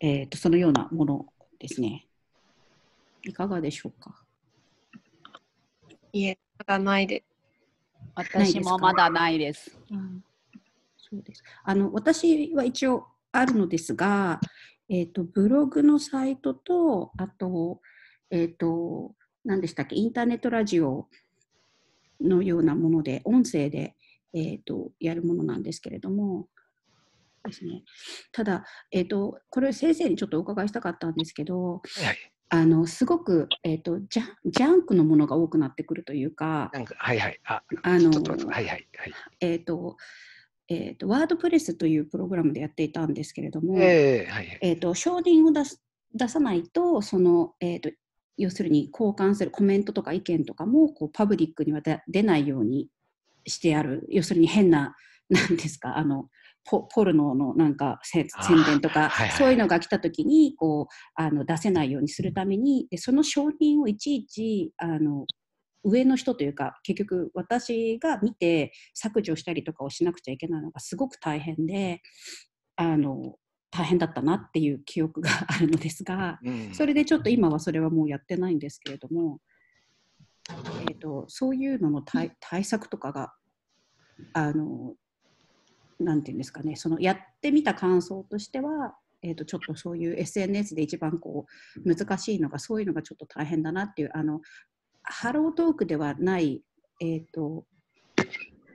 えー、とそのようなものですねいかがでしょうかいえまだないで。私もまだないです。そうです。あの私は一応あるのですが、えっ、ー、とブログのサイトとあとえっ、ー、と何でしたっけインターネットラジオのようなもので音声でえっ、ー、とやるものなんですけれども。ですね、ただ、えーと、これ先生にちょっとお伺いしたかったんですけど、あのすごく、えーと、ジャジャンクのものが多くなってくるというか、はいはい、ああのはいはいはい、えっ、と、えーと、ワードプレスというプログラムでやっていたんですけれども、えーはいはい、えーと、承認を出す出さないと、その、えーと、要するに交換するコメントとか意見とかもこうパブリックには出ないようにしてある、要するに変な、なんですか、あのポポルノのなんか宣伝とか、はいはい、そういうのが来た時にこうあの出せないようにするためにでその承認をいちいちあの上の人というか結局私が見て削除したりとかをしなくちゃいけないのがすごく大変であの大変だったなっていう記憶があるのですが、うん、それでちょっと今はそれはもうやってないんですけれども、えーと、そういうのの対対策とかがあのなんていうんですかねそのやってみた感想としては、えー、とちょっとそういう SNS で一番こう難しいのがそういうのがちょっと大変だなっていうあのハロートークではない、えーと、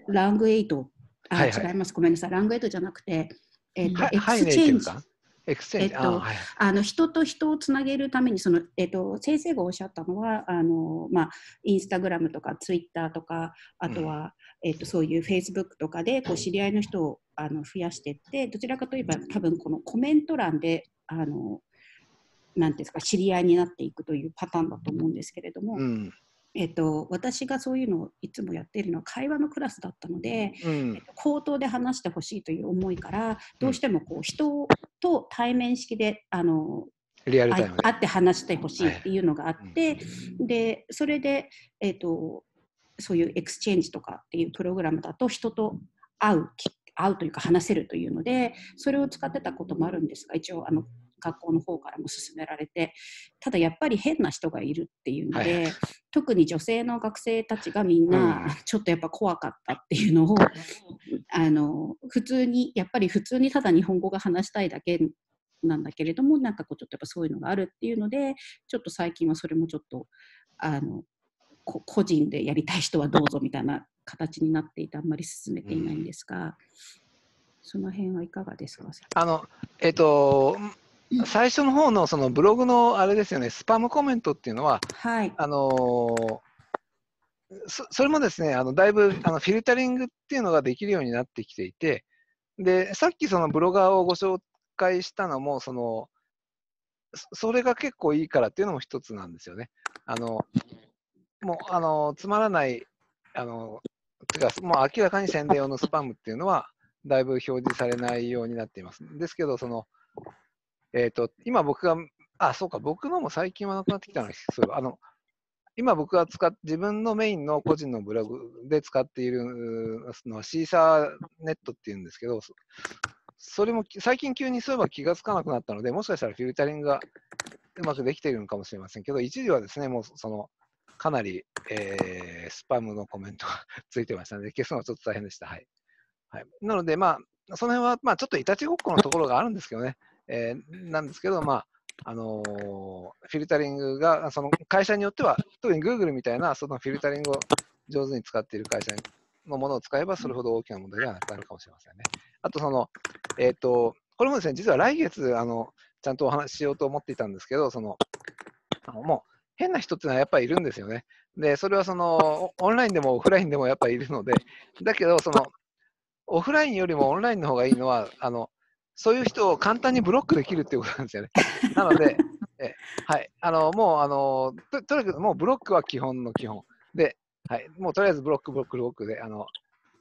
ラングエイトあ、はいはい、違いますごめんなさいラングエイトじゃなくて、えーと、とエクスチェンジ、はいはいえっと、あの人と人をつなげるためにその、えっと、先生がおっしゃったのはあの、まあ、インスタグラムとかツイッターとかあとは、うん、えっと、そういうフェイスブックとかでこう知り合いの人をあの増やしていってどちらかといえば多分このコメント欄であのなんですか知り合いになっていくというパターンだと思うんですけれども、うん、えっと、私がそういうのをいつもやっているのは会話のクラスだったので、うん、えっと、口頭で話してほしいという思いからどうしてもこう人と対面式であの会って話してほしいっていうのがあって、はい、でそれで、えっと、そういうエクスチェンジとかっていうプログラムだと人と会う会うというか話せるというのでそれを使ってたこともあるんですが一応あの学校の方からも勧められてただやっぱり変な人がいるっていうので、はい、特に女性の学生たちがみんな、ちょっとやっぱ怖かったっていうのを、うん、あの普通にやっぱり普通にただ日本語が話したいだけなんだけれどもなんかこうちょっとやっぱそういうのがあるっていうのでちょっと最近はそれもちょっとあの個人でやりたい人はどうぞみたいな形になっていてあんまり進めていないんですが、うん、その辺はいかがですかあの、えーと最初の方のそのブログのあれですよね、スパムコメントっていうのは、はい、あのー、そそれもですね、あのだいぶあのフィルタリングっていうのができるようになってきていて、でさっきそのブロガーをご紹介したのもその、それが結構いいからっていうのも一つなんですよね。あのもうあのつまらない、あのてかもう明らかに宣伝用のスパムっていうのは、だいぶ表示されないようになっています。ですけど、そのえっ、ー、と、今僕が、あ、そうか、僕のも最近はなくなってきたのそうあの、今僕が使っ自分のメインの個人のブログで使っているのはシーサーネットっていうんですけど、それも最近急にそういえば気がつかなくなったので、もしかしたらフィルタリングがうまくできているのかもしれませんけど、一時はですね、もうその、かなり、えー、スパムのコメントが <laughs> ついてましたので、消すのはちょっと大変でした。はい。はい、なので、まあ、その辺は、まあ、ちょっといたちごっこのところがあるんですけどね。えー、なんですけど、まああのー、フィルタリングがその会社によっては特に Google みたいなそのフィルタリングを上手に使っている会社のものを使えばそれほど大きな問題ではなくなるかもしれませんね。あとその、えーと、とこれもですね実は来月あのちゃんとお話ししようと思っていたんですけどそのあのもう変な人っていうのはやっぱりいるんですよね。でそれはそのオンラインでもオフラインでもやっぱりいるのでだけどそのオフラインよりもオンラインの方がいいのはあのそういう人を簡単にブロックできるっていうことなんですよね。<laughs> なので、えはい、あのもうあのと、とにかくもうブロックは基本の基本。で、はい、もうとりあえずブロック、ブロック、ブロックで、あの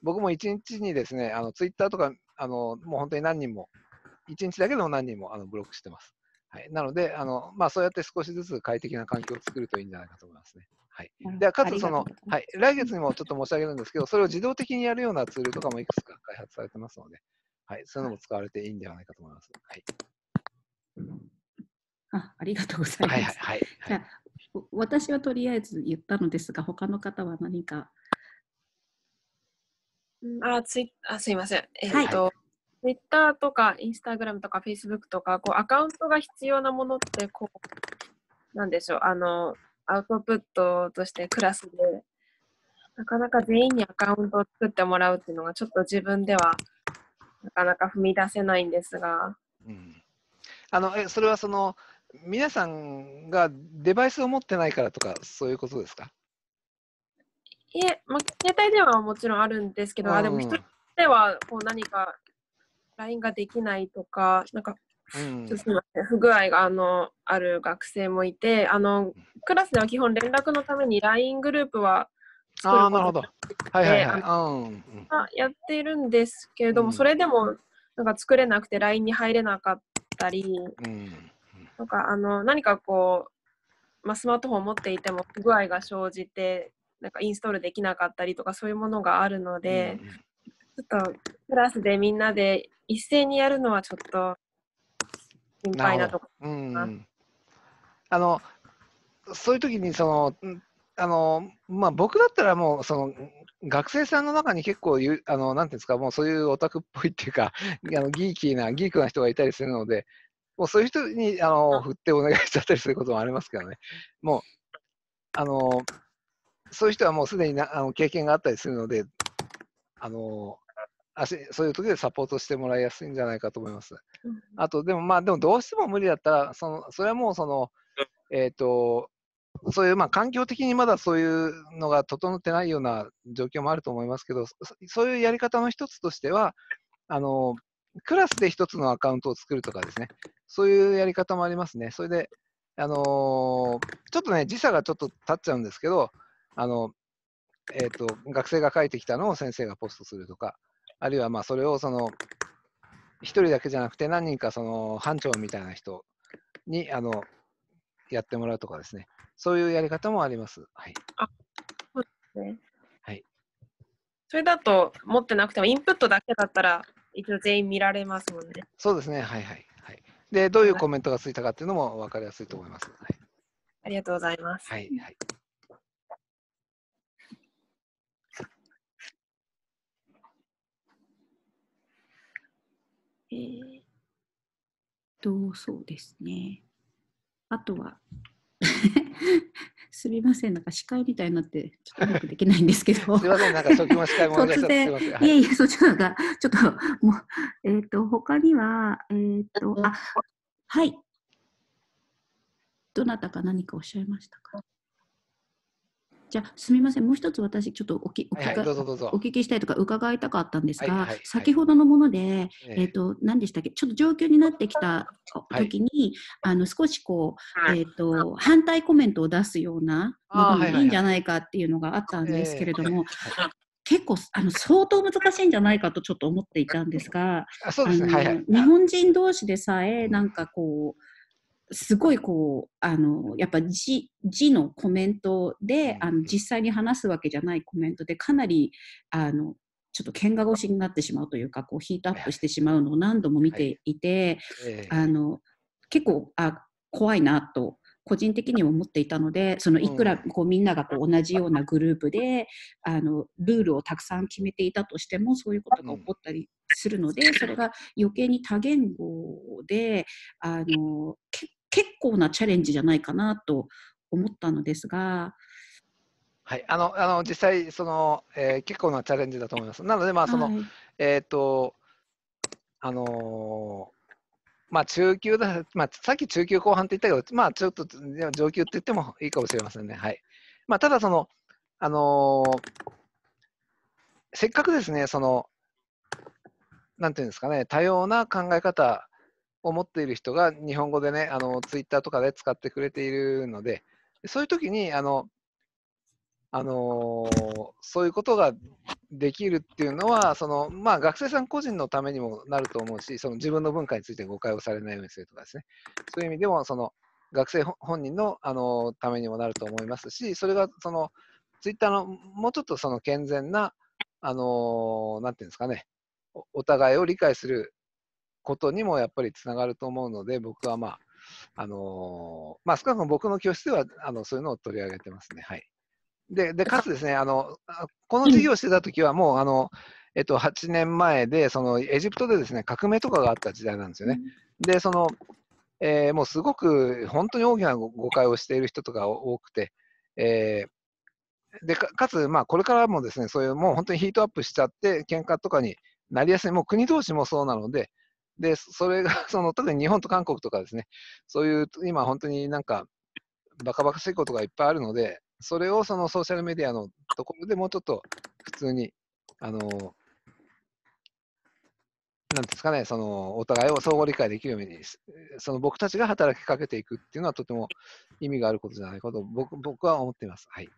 僕も1日にですね、あのツイッターとかあの、もう本当に何人も、1日だけでも何人もあのブロックしてます。はい、なのであの、まあ、そうやって少しずつ快適な環境を作るといいんじゃないかと思いますね。はい、でかつその、はい、来月にもちょっと申し上げるんですけど、それを自動的にやるようなツールとかもいくつか開発されてますので、はい、そういうのも使われていいんではないかと思います。はい。あ、ありがとうございます。はいはいはい。じゃ私はとりあえず言ったのですが、他の方は何か。あ、ツイあ、すいません。えっ、と。はいツイッターとかインスタグラムとかフェイスブックとかこうアカウントが必要なものってこうなんでしょうあのアウトプットとしてクラスでなかなか全員にアカウントを作ってもらうっていうのがちょっと自分ではなかなか踏み出せないんですが。うん、あのえそれはその皆さんがデバイスを持ってないからとかそういうことですかいえ、まあ、携帯電話はもちろんあるんですけど、うん、あでも人ではこう何か LINE ができないとか、なんか、うん、すみません、不具合があのある学生もいてあの、クラスでは基本連絡のために LINE グループは作ることはいはいはい、やっているんですけれども、うん、それでもなんか作れなくて LINE に入れなかったり、うん、なんかあの何かこう、まあ、スマートフォンを持っていても不具合が生じてなんかインストールできなかったりとかそういうものがあるので、うん、ちょっとクラスでみんなで一斉にやるのはちょっと心配なところかな。なあのそういう時にそのあの、まあ、僕だったらもう、その、学生さんの中に結構ゆ、あの、なんていうんですか、もうそういうオタクっぽいっていうか、<laughs> あのギーキーな、ギークな人がいたりするので、もうそういう人に、あの、振ってお願いしちゃったりすることもありますけどね。もう、あの、そういう人はもうすでになあの経験があったりするので、あの、あそういう時でサポートしてもらいやすいんじゃないかと思います。あと、でもまあ、でもどうしても無理だったら、そのそれはもうその、えっ、ー、と、そういうまあ環境的にまだそういうのが整ってないような状況もあると思いますけど、そういうやり方の一つとしては、あのクラスで一つのアカウントを作るとかですね、そういうやり方もありますね。それで、あのー、ちょっとね、時差がちょっと経っちゃうんですけど、あのえーと、学生が書いてきたのを先生がポストするとか、あるいはまあそれをその1人だけじゃなくて何人かその班長みたいな人にあのやってもらうとかですね、そういうやり方もあります。はい、あそうですね。はい、それだと、持ってなくても、インプットだけだったら、一応全員見られますもんね。そうですね、はいはい。はい、で、どういうコメントがついたかっていうのも分かりやすいと思います。はい、ありがとうございます。はい、はいえー、と、そうですね。あとは <laughs> すみません、なんか司会みたいになって、ちょっとうまくできないんですけど。<laughs> すみません、なんか初期司会もお願いします。<laughs> いまえいえ、そちらが、ちょっと、もう、えっ、ー、と、他には、えっ、ー、と、あ、はい。どなたか何かおっしゃいましたかじゃあ、すみません、もう一つ私、ちょっとお聞きしたいとか伺いたかったんですが、先ほどのもので、えーと、何でしたっけ、ちょっと状況になってきた時に、あの少しこう、えーと、反対コメントを出すようなものもいいんじゃないかっていうのがあったんですけれども、結構あの相当難しいんじゃないかとちょっと思っていたんですが、あの日本人同士でさえ、なんかこう、すごいこうあのやっぱ字字のコメントであの実際に話すわけじゃないコメントでかなりあのちょっと喧嘩しになってしまうというかこうヒートアップしてしまうのを何度も見ていて、はいあの結構あ怖いなと個人的にも思っていたのでそのいくらこうみんながこう同じようなグループであのルールをたくさん決めていたとしてもそういうことが起こったりするのでそれが余計に多言語であの結結構なチャレンジじゃないかなと思ったのですが。はい、あのあの実際その、えー、結構なチャレンジだと思います。なので、まあその、はい、えっ、と、あのーまあ、中級だ、まあ、さっき中級後半って言ったけど、まあ、ちょっと上級って言ってもいいかもしれませんね。はいまあ、ただその、あのー、せっかくですね、その、なんていうんですかね、多様な考え方思っている人が日本語でね、あのツイッターとかで使ってくれているので、そういう時にあのあのー、そういうことができるっていうのはその、まあ、学生さん個人のためにもなると思うしその自分の文化について誤解をされないようにするとかですねそういう意味でもその学生本人の、あのー、ためにもなると思いますしそれがそのツイッターのもうちょっとその健全な、あのー、ていうんですかねお互いを理解することにもやっぱりつながると思うので、僕はまあ、あのー、まあ、少なくとも僕の教室ではあのそういうのを取り上げてますね。はい、ででかつですねあの、この授業をしてた時はもう、あのえっと、8年前でそのエジプトでですね革命とかがあった時代なんですよね。でそのえー、もうすごく本当に大きな誤解をしている人とか多くて、えー、でかつ、まあ、これからもですねそういうもう本当にヒートアップしちゃって喧嘩とかになりやすいもう国同士もそうなので、で、そ <laughs> れがその特に日本と韓国とかですね、そういう今本当になんかバカバカしいことがいっぱいあるので、それをそのソーシャルメディアのところでもうちょっと普通に、あの、なんですかね、そのお互いを相互理解できるように、その僕たちが働きかけていくっていうのはとても意味があることじゃないかと僕僕は思っています。はい。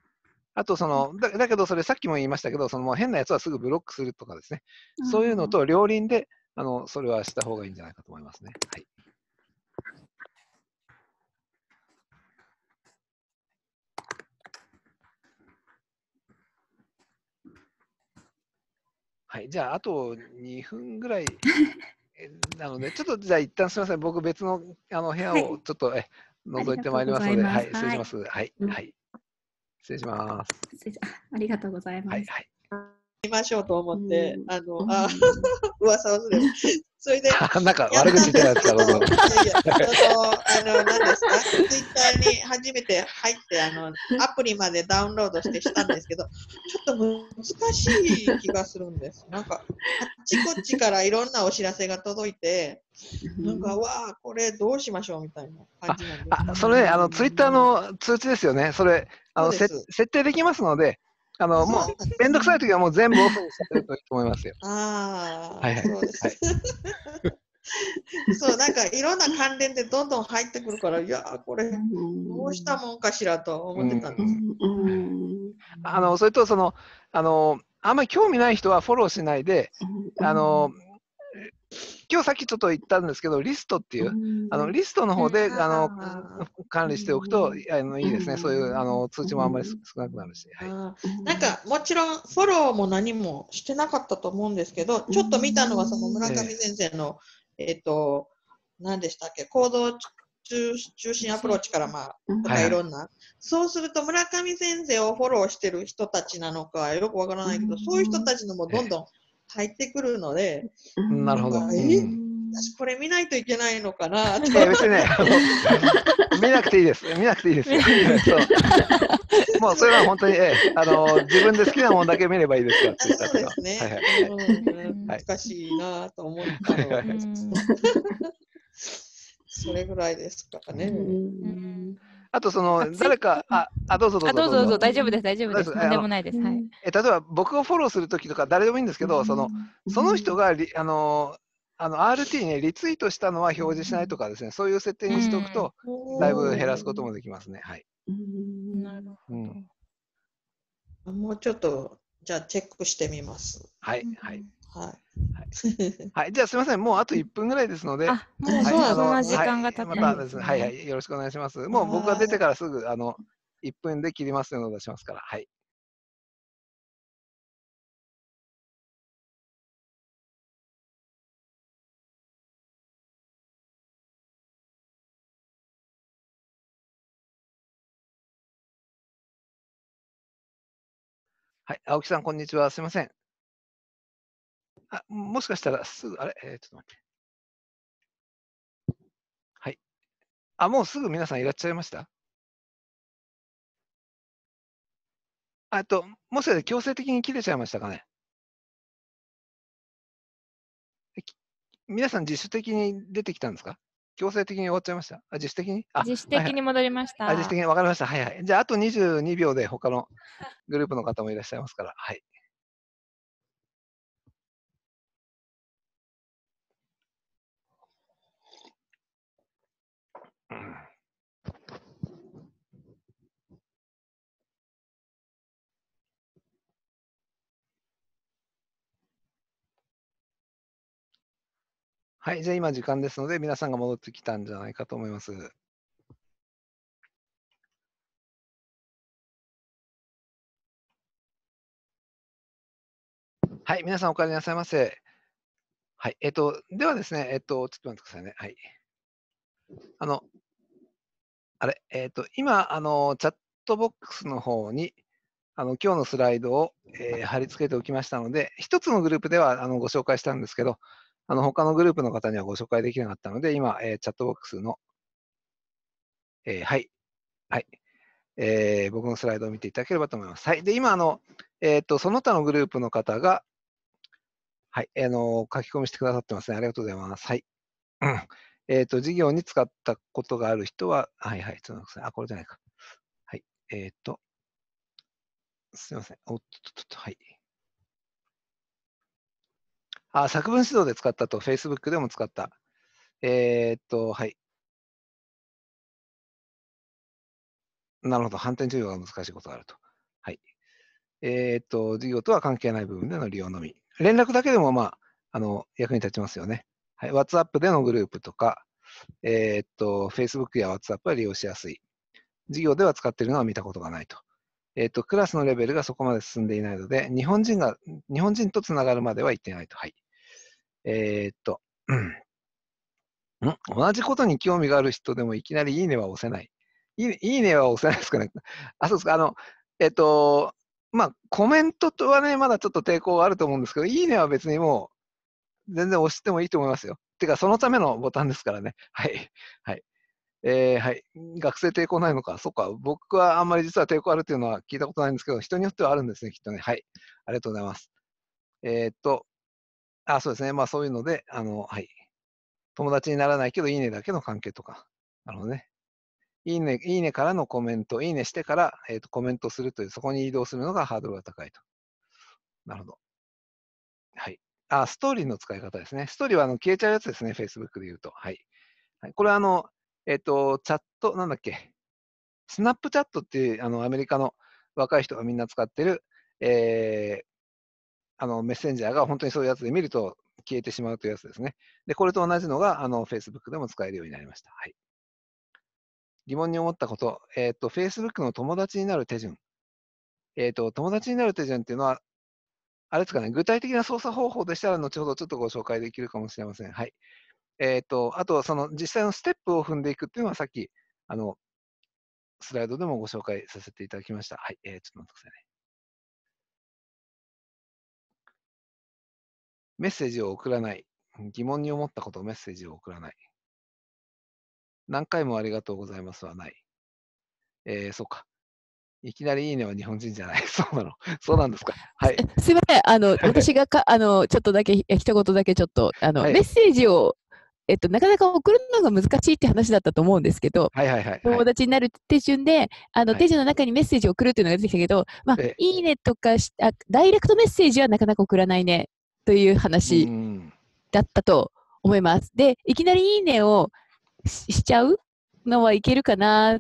あとそのだ、だけどそれさっきも言いましたけど、その変なやつはすぐブロックするとかですね、そういうのと両輪であの、それはした方がいいんじゃないかと思いますね。はい。はい、じゃあ、あと2分ぐらい <laughs> なので、ちょっとじゃあ、一旦すみません、僕、別のあの部屋をちょっと、はい、覗いてまいりますので、はい、失礼します。はい、はい、失礼します。ありがとうございます。はい、はいいましょうと思って、あの、あ、<laughs> 噂をする。それで。<laughs> なんか悪口言ってたんですか、僕。いやいや、あの、なんですか、ツイッターに初めて入って、あの、アプリまでダウンロードしてしたんですけど、ちょっと難しい気がするんです。なんか、あっちこっちからいろんなお知らせが届いて、なんか、わあ、これどうしましょうみたいな感じなんです、ね。あ、それ、あの、ツイッターの通知ですよね。それ、あの、設定できますので、あの、<laughs> もう、面倒くさい時はもう全部オフにさてるといいと思いますよ。<laughs> ああ、はいはい。そうはい、<laughs> そうなんかいろんな関連でどんどん入ってくるからいやこれどうしたもんかしらと思ってたんです。あのそれとそのあのあんまり興味ない人はフォローしないであの今日さっきちょっと言ったんですけど、リストっていう、あのリストの方であの管理しておくとあのいいですね、そういうあの通知もあんまり少なくなるし、はい、なんかもちろん、フォローも何もしてなかったと思うんですけど、ちょっと見たのはその村上先生の、えっ、ー、と、何でしたっけ、行動中心アプローチから、まあ、とかいろんな、はい、そうすると村上先生をフォローしてる人たちなのかよくわからないけど、そういう人たちのもどんどん入ってくるので、なるほど。私これ見ないといけないのかなっ <laughs> て。別にね、見なくていいです。見なくていいです。そうもうそれは本当に、えあの自分で好きなものだけ見ればいいですかって言ったそですね。難しいなと思ったのそれぐらいですからね。あとその誰かああどうぞどうぞどうぞどうぞ大丈夫です大丈夫です何でもないです、はい、え例えば僕をフォローする時とか誰でもいいんですけど、そのその人がリあのあの RT に、ね、リツイートしたのは表示しないとかですねそういう設定にしておくと、だいぶ減らすこともできますねはい。なるほど、もうちょっとじゃあチェックしてみます。はい、はいはい。はい、じゃあすみません、もうあと1分ぐらいですので、あもう、そんな時間が経って、はい、またですね、はいはい、よろしくお願いします。もう僕が出てからすぐあの1分で切りますというのを出しますから、はい。はい、青木さん、こんにちは。すみません。あもしかしたらすぐ、あれ、えー、ちょっと待って。はい。あ、もうすぐ皆さんいらっしゃいましたあと、もしかして強制的に切れちゃいましたかね皆さん自主的に出てきたんですか強制的に終わっちゃいましたあ自主的に自主的に戻りました。はいはい、自主的に分かりました。はいはい。じゃあ、あと22秒で他のグループの方もいらっしゃいますから。はい。はい、じゃあ今時間ですので、皆さんが戻ってきたんじゃないかと思います。はい、皆さんお帰りなさいませ。はい、えっと、ではですね、えっと、ちょっと待ってくださいね。はい。あの、あれ、えっ、ー、と、今、あの、チャットボックスの方に、あの、今日のスライドを、えー、貼り付けておきましたので、一つのグループでは、あの、ご紹介したんですけど、あの、他のグループの方にはご紹介できなかったので、今、えー、チャットボックスの、えー、はい、はい、えー、僕のスライドを見ていただければと思います。はい。で、今、あの、えっ、と、その他のグループの方が、はい、あの、書き込みしてくださってますね。ありがとうございます。はい。うんえっ、ー、と、事業に使ったことがある人は、はいはい、ちょっと待ってください。あ、これじゃないか。はい。えっ、ー、と、すいません。おっとっとっと、はい。あ、作文指導で使ったと、Facebook でも使った。えっ、ー、と、はい。なるほど。反転授業が難しいことがあると。はい。えっ、ー、と、授業とは関係ない部分での利用のみ。連絡だけでも、まあ、あの、役に立ちますよね。はい、WhatsApp でのグループとか、えー、っと、Facebook や WhatsApp は利用しやすい。授業では使っているのは見たことがないと。えっ、と、クラスのレベルがそこまで進んでいないので、日本人が、日本人とつながるまでは行ってないと。はい。えー、っと、うん、同じことに興味がある人でもいきなりいいねは押せない。いいいいねは押せないですかね。<laughs> あ、そうですか。あの、えっ、と、まあ、コメントとはね、まだちょっと抵抗はあると思うんですけど、いいねは別にもう全然押してもいいと思いますよ。てか、そのためのボタンですからね。はい。はい。えー、はい。学生抵抗ないのか。そっか。僕はあんまり実は抵抗あるっていうのは聞いたことないんですけど、人によってはあるんですね、きっとね。はい。ありがとうございます。えー、っと、あ、そうですね。まあそういうので、あの、はい。友達にならないけど、いいねだけの関係とか。なるほどね。いいね、いいねからのコメント、いいねしてから、えー、とコメントするという、そこに移動するのがハードルが高いと。なるほど。はい。あ、ストーリーの使い方ですね。ストーリーはあの消えちゃうやつですね、Facebook で言うと。はい。はい、これはあの、えっ、ー、と、チャット、なんだっけ、スナップチャットっていうあのアメリカの若い人がみんな使ってる、えー、あのメッセンジャーが本当にそういうやつで見ると消えてしまうというやつですね。で、これと同じのがあの Facebook でも使えるようになりました。はい、疑問に思ったこと、えっ、ー、と、Facebook の友達になる手順。えっ、ー、と、友達になる手順っていうのは、あれですかね、具体的な操作方法でしたら、後ほどちょっとご紹介できるかもしれません。はい。えっ、ー、と、あとはその実際のステップを踏んでいくっていうのは、さっき、あの、スライドでもご紹介させていただきました。はい。えー、ちょっと待ってくださいね。メッセージを送らない。疑問に思ったことをメッセージを送らない。何回もありがとうございますはない。えー、そうか。いきなりいいねは日本人じゃない。<laughs> そうなの。<laughs> そうなんですか。はい。すいません。あの、私がか、あの、ちょっとだけ、一言だけちょっと、あの、はい、メッセージを、えっと、なかなか送るのが難しいって話だったと思うんですけど、はいはいはい、友達になる手順で、あの、手順の中にメッセージを送るっていうのが出てきたけど、まあ、いいねとかしあ、ダイレクトメッセージはなかなか送らないねという話だったと思います。で、いきなりいいねをしちゃうのはいけるかな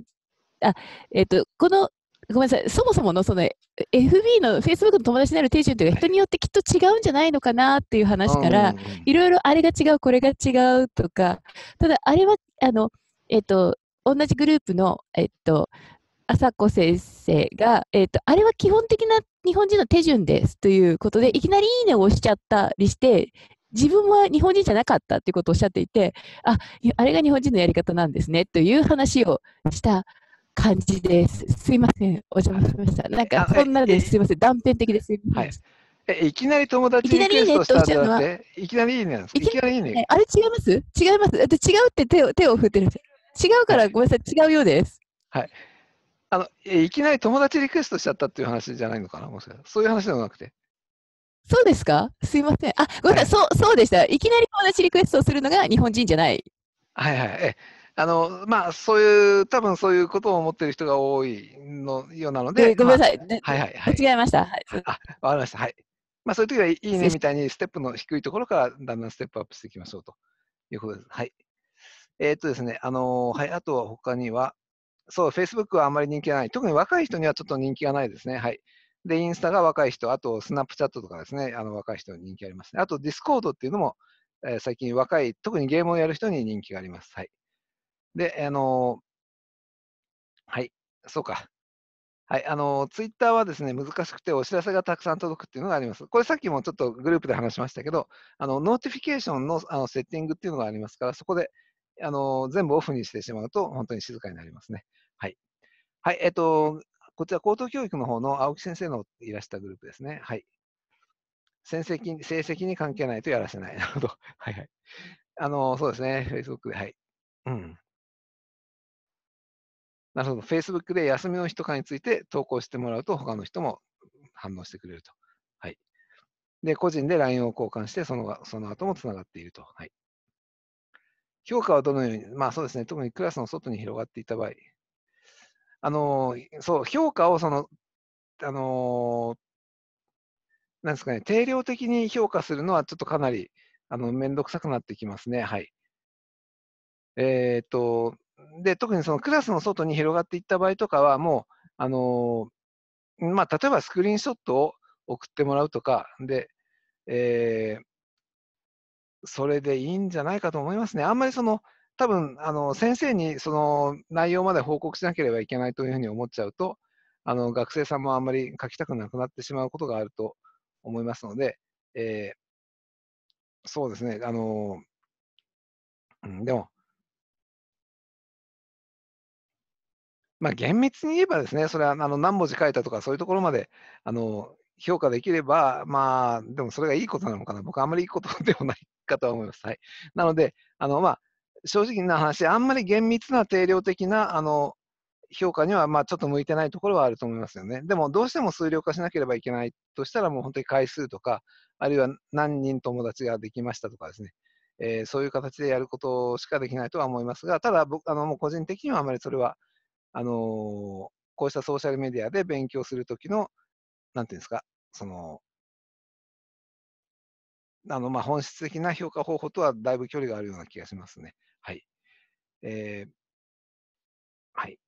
あえっ、ー、と、このごめんなさい、そもそものその FB の Facebook の友達になる手順というか人によってきっと違うんじゃないのかなっていう話から、いろいろあれが違う、これが違うとか、ただあれは、あの、えっ、と、同じグループの、えっ、ー、と、朝子先生が、えっ、と、あれは基本的な日本人の手順ですということで、いきなりいいねを押しちゃったりして、自分は日本人じゃなかったということをおっしゃっていて、あ、あれが日本人のやり方なんですねという話をした感じです。すいません、お邪魔しました。なんか、そんなのですいません、断片的ですはい、えいきなり友達にリクエストしたんだっていきなりいいねいきなりいいねあれ違います違います。だって違うって手を手を振ってる。違うからごめんなさい、違うようです。はい。あのいきなり友達リクエストしちゃったっていう話じゃないのかな、もしかそういう話ではなくて。そうですかすいません。あ、ごめんなさい、はい、そう、そうでした。いきなり友達リクエストするのが日本人じゃない。はいはい。えあの、まあ、そういう、多分そういうことを思ってる人が多いのようなので。ごめんなさい。まあ、ね、はいはいはい。間違えました。はい。あ、わかりました。はい。まあ、そういう時は、いいねみたいに、ステップの低いところからだんだんステップアップしていきましょうということです。はい。えー、っとですね、あのー、はい、あとは他には、そう、Facebook はあまり人気がない。特に若い人にはちょっと人気がないですね。はい。で、インスタが若い人、あと、スナップチャットとかですね、あの若い人に人気ありますね。あと、ディスコードっていうのも、えー、最近若い、特にゲームをやる人に人気があります。はい。で、あのはい、そうか。はい、あの、ツイッターはですね、難しくてお知らせがたくさん届くっていうのがあります。これさっきもちょっとグループで話しましたけど、あの、ノーティフィケーションのあのセッティングっていうのがありますから、そこで、あの、全部オフにしてしまうと、本当に静かになりますね。はい。はい、えっと、こちら、高等教育の方の青木先生のいらしたグループですね。はい。成績成績に関係ないとやらせない。なるほど。はいはい。あの、そうですね、Facebook で。はい。うん。なるほど、Facebook で休みの日とかについて投稿してもらうと、他の人も反応してくれると。はい。で、個人で LINE を交換して、そのその後もつながっていると。はい。評価はどのように、まあそうですね、特にクラスの外に広がっていた場合。あのそう、評価をその、あのなんですかね、定量的に評価するのはちょっとかなり、あの、めんどくさくなってきますね。はい。えっ、ー、と、で、特にそのクラスの外に広がっていった場合とかは、もう、あのー、まあ、例えばスクリーンショットを送ってもらうとか、で、えー、それでいいんじゃないかと思いますね。あんまりその、多分あの先生にその内容まで報告しなければいけないというふうに思っちゃうと、あの学生さんもあんまり書きたくなくなってしまうことがあると思いますので、えー、そうですね、あのー、うん、でも、まあ、厳密に言えばですね、それはあの何文字書いたとか、そういうところまであの評価できれば、まあ、でもそれがいいことなのかな、僕はあまりいいことではないかとは思います。はい、なので、あのまあ、正直な話、あんまり厳密な定量的なあの評価にはまあちょっと向いてないところはあると思いますよね。でも、どうしても数量化しなければいけないとしたら、もう本当に回数とか、あるいは何人友達ができましたとかですね。えー、そういう形でやることしかできないとは思いますが、ただ僕、あのもう個人的にはあまりそれはあのー、こうしたソーシャルメディアで勉強するときの、なんていうんですか、その、あのま本質的な評価方法とはだいぶ距離があるような気がしますね。はい。えー、はい。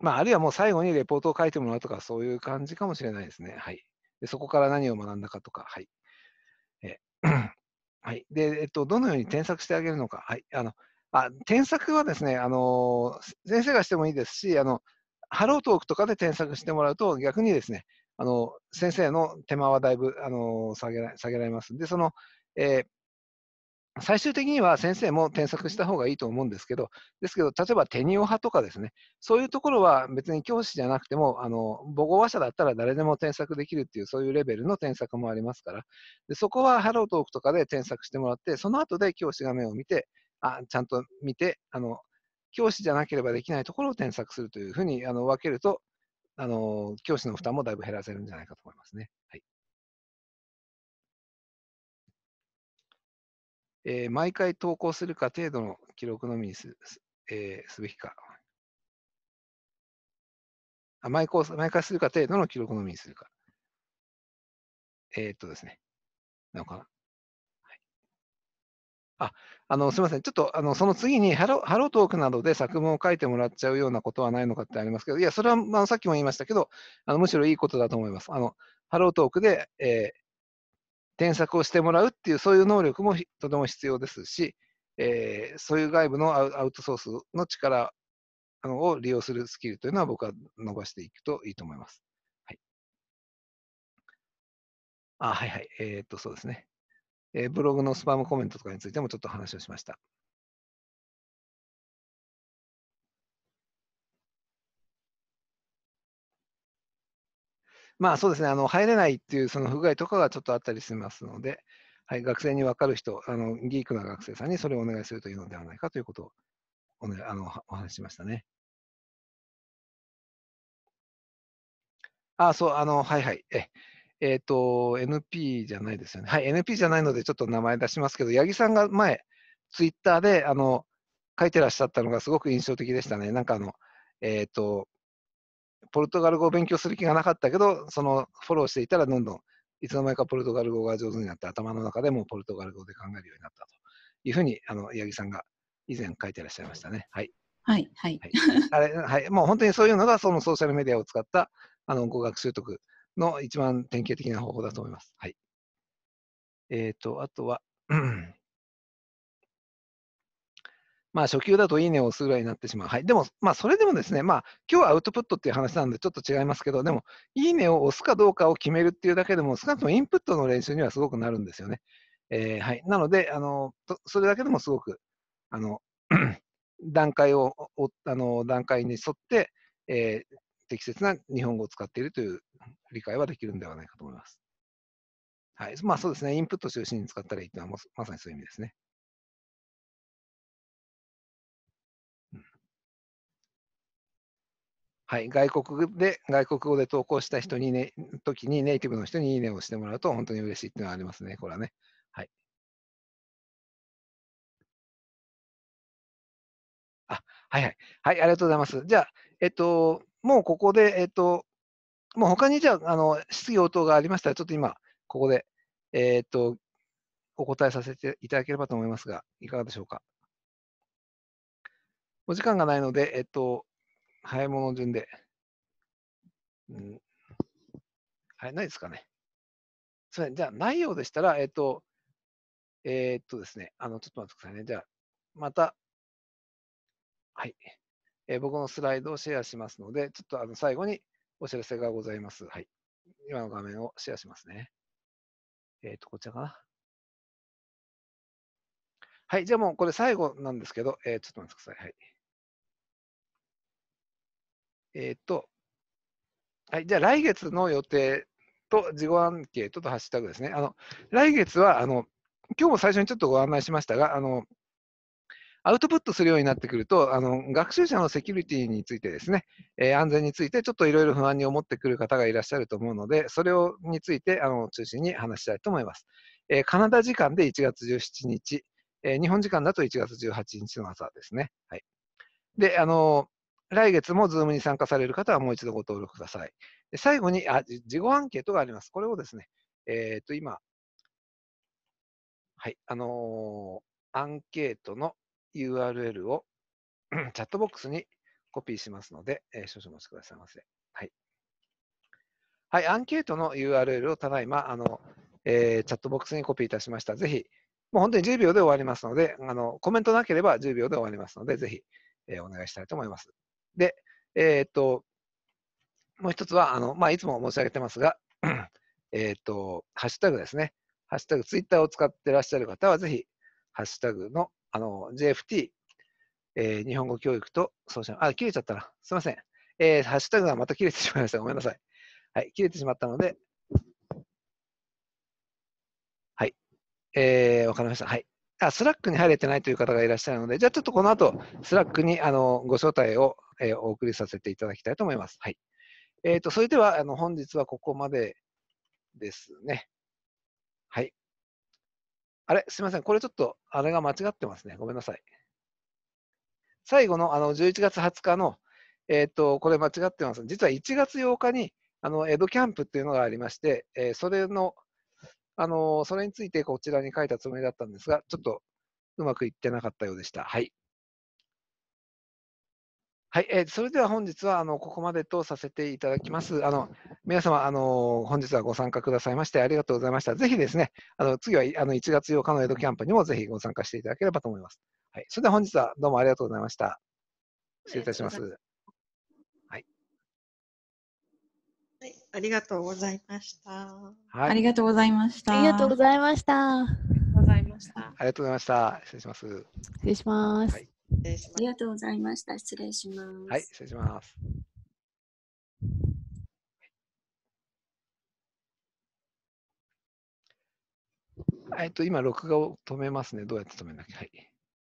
まあ、あるいはもう最後にレポートを書いてもらうとか、そういう感じかもしれないですね。はい。でそこから何を学んだかとか、はい。え <clears throat> はい。で、えっと、どのように添削してあげるのか。はい。あの、あ添削はですねあの先生がしてもいいですしあのハロートークとかで添削してもらうと逆にですねあの先生の手間はだいぶあの下げられますでその、えー、最終的には先生も添削した方がいいと思うんですけど、ですけど、例えばテニオ派とかですね、そういうところは別に教師じゃなくても、あの母語話者だったら誰でも添削できるっていう、そういうレベルの添削もありますから、でそこはハロートークとかで添削してもらって、その後で教師が目を見て、あちゃんと見て、あの、教師じゃなければできないところを添削するというふうにあの分けると、あの、教師の負担もだいぶ減らせるんじゃないかと思いますね。はい。えー、毎回投稿するか程度の記録のみにす,、えー、すべきか。あ毎回毎回するか程度の記録のみにするか。えー、っとですね。なのかな。はい、あ、あのすみません、ちょっとあのその次にハロハロートークなどで作文を書いてもらっちゃうようなことはないのかってありますけど、いや、それは、まあ、さっきも言いましたけど、あのむしろいいことだと思います。あのハロートークで、えー、添削をしてもらうっていう、そういう能力もとても必要ですし、えー、そういう外部のアウトソースの力を利用するスキルというのは僕は伸ばしていくといいと思います。はい。あ、はいはい。えー、っと、そうですね。えブログのスパムコメントとかについてもちょっと話をしました。まあそうですね、あの入れないっていうその不具合とかがちょっとあったりしますので、はい、学生に分かる人あの、ギークな学生さんにそれをお願いするというのではないかということをお,、ね、あのお話ししましたね。あ、そう、あの、はいはい。ええっ、ー、と、NP じゃないですよね。はい、NP じゃないので、ちょっと名前出しますけど、八木さんが前、ツイッターで、あの、書いてらっしゃったのがすごく印象的でしたね。なんかあの、えっ、ー、と、ポルトガル語を勉強する気がなかったけど、そのフォローしていたらどんどんいつの間にかポルトガル語が上手になって頭の中でもポルトガル語で考えるようになったというふうにあの八木さんが以前書いてらっしゃいましたね。はい。はい、はい、はい。あれ、はい。もう本当にそういうのがそのソーシャルメディアを使ったあの語学習得の一番典型的な方法だと思います。はい。えっ、ー、と、あとは、<clears throat> まあ、初級だといいねを押すぐらいになってしまう。はい。でも、まあ、それでもですね、まあ、今日はアウトプットっていう話なんでちょっと違いますけど、でも、いいねを押すかどうかを決めるっていうだけでも、少なくともインプットの練習にはすごくなるんですよね。えー、はい。なので、あの、それだけでもすごく、あの、<clears throat> 段階を、あの、段階に沿って、えー、適切な日本語を使っているという理解はできるんではないかと思います。はい。まあそうですね。インプット中心に使ったらいいというのはまさにそういう意味ですね。はい、外国で、外国語で投稿した人にね、時にネイティブの人にいいねをしてもらうと本当に嬉しいっていうのはありますね、これはね。はい。あ、はいはい。はい、ありがとうございます。じゃあ、えっと、もうここで、えっ、と、もう他にじゃあ、あの、質疑応答がありましたら、ちょっと今、ここで、えっ、と、お答えさせていただければと思いますが、いかがでしょうか。お時間がないので、えっ、と、早いもの順で。うん。はい、ないですかね。それじゃあ、ないようでしたら、えっ、と、えっとですね、あの、ちょっと待ってくださいね。じゃあ、また、はい。えー、僕のスライドをシェアしますので、ちょっとあの最後にお知らせがございます。はい。今の画面をシェアしますね。えっ、ー、と、こちらかな。はい。じゃあもうこれ最後なんですけど、えー、ちょっと待ってください。はい。えっ、ー、と、はい。じゃあ来月の予定と、事後アンケートとハッシュタグですね。あの、来月は、あの、今日も最初にちょっとご案内しましたが、あの、アウトプットするようになってくると、あの学習者のセキュリティについてですね、えー、安全についてちょっといろいろ不安に思ってくる方がいらっしゃると思うので、それをについてあの中心に話したいと思います。えー、カナダ時間で1月17日、えー、日本時間だと1月18日の朝ですね。はい、で、あの来月も Zoom に参加される方はもう一度ご登録ください。で最後にあ、事後アンケートがあります。これをですね、えっと今、はい、あのアンケートの URL を <clears throat> チャットボックスにコピーしますので、えー、少々お待ちくださいませ。はい。はい、アンケートの URL をただいま、あの、えー、チャットボックスにコピーいたしました。ぜひ、もう本当に10秒で終わりますので、あの、コメントなければ10秒で終わりますので、ぜひ、えー、お願いしたいと思います。で、えー、っと、もう一つは、あの、まあ、いつも申し上げてますが、<clears throat> えっと、ハッシュタグですね。ハッシュタグ、ツイッターを使ってらっしゃる方は、ぜひ、ハッシュタグのあの、JFT、えー、日本語教育とソーシャル、あ、切れちゃったな。すいません。えー、ハッシュタグがまた切れてしまいました。ごめんなさい。はい、切れてしまったので、はい。えー、わかりました。はい。あ、スラックに入れてないという方がいらっしゃるので、じゃあちょっとこの後、スラックにあのご招待を、えー、お送りさせていただきたいと思います。はい。えっ、ー、と、それでは、あの本日はここまでですね。あれ、すみません。これちょっと、あれが間違ってますね。ごめんなさい。最後のあの11月20日の、えー、っと、これ間違ってます。実は1月8日に、あの、江戸キャンプっていうのがありまして、えー、それの、あの、それについてこちらに書いたつもりだったんですが、ちょっとうまくいってなかったようでした。はい。はい、えー、それでは本日はあのここまでとさせていただきます。あの皆様あの、本日はご参加くださいましてありがとうございました。ぜひですね、あの次はあの1月8日の江戸キャンプにもぜひご参加していただければと思います。はい、それでは本日はどうもありがとうございました。失礼いたします。はい、はい、ありがとうございました。はい、ありがとうございました。ありがとうございました。ありがとうございました。失礼します。失礼します。はい失礼します。ありがとうございました。失礼します。はい、失礼します。えっと、今、録画を止めますね。どうやって止めなきゃ。はい。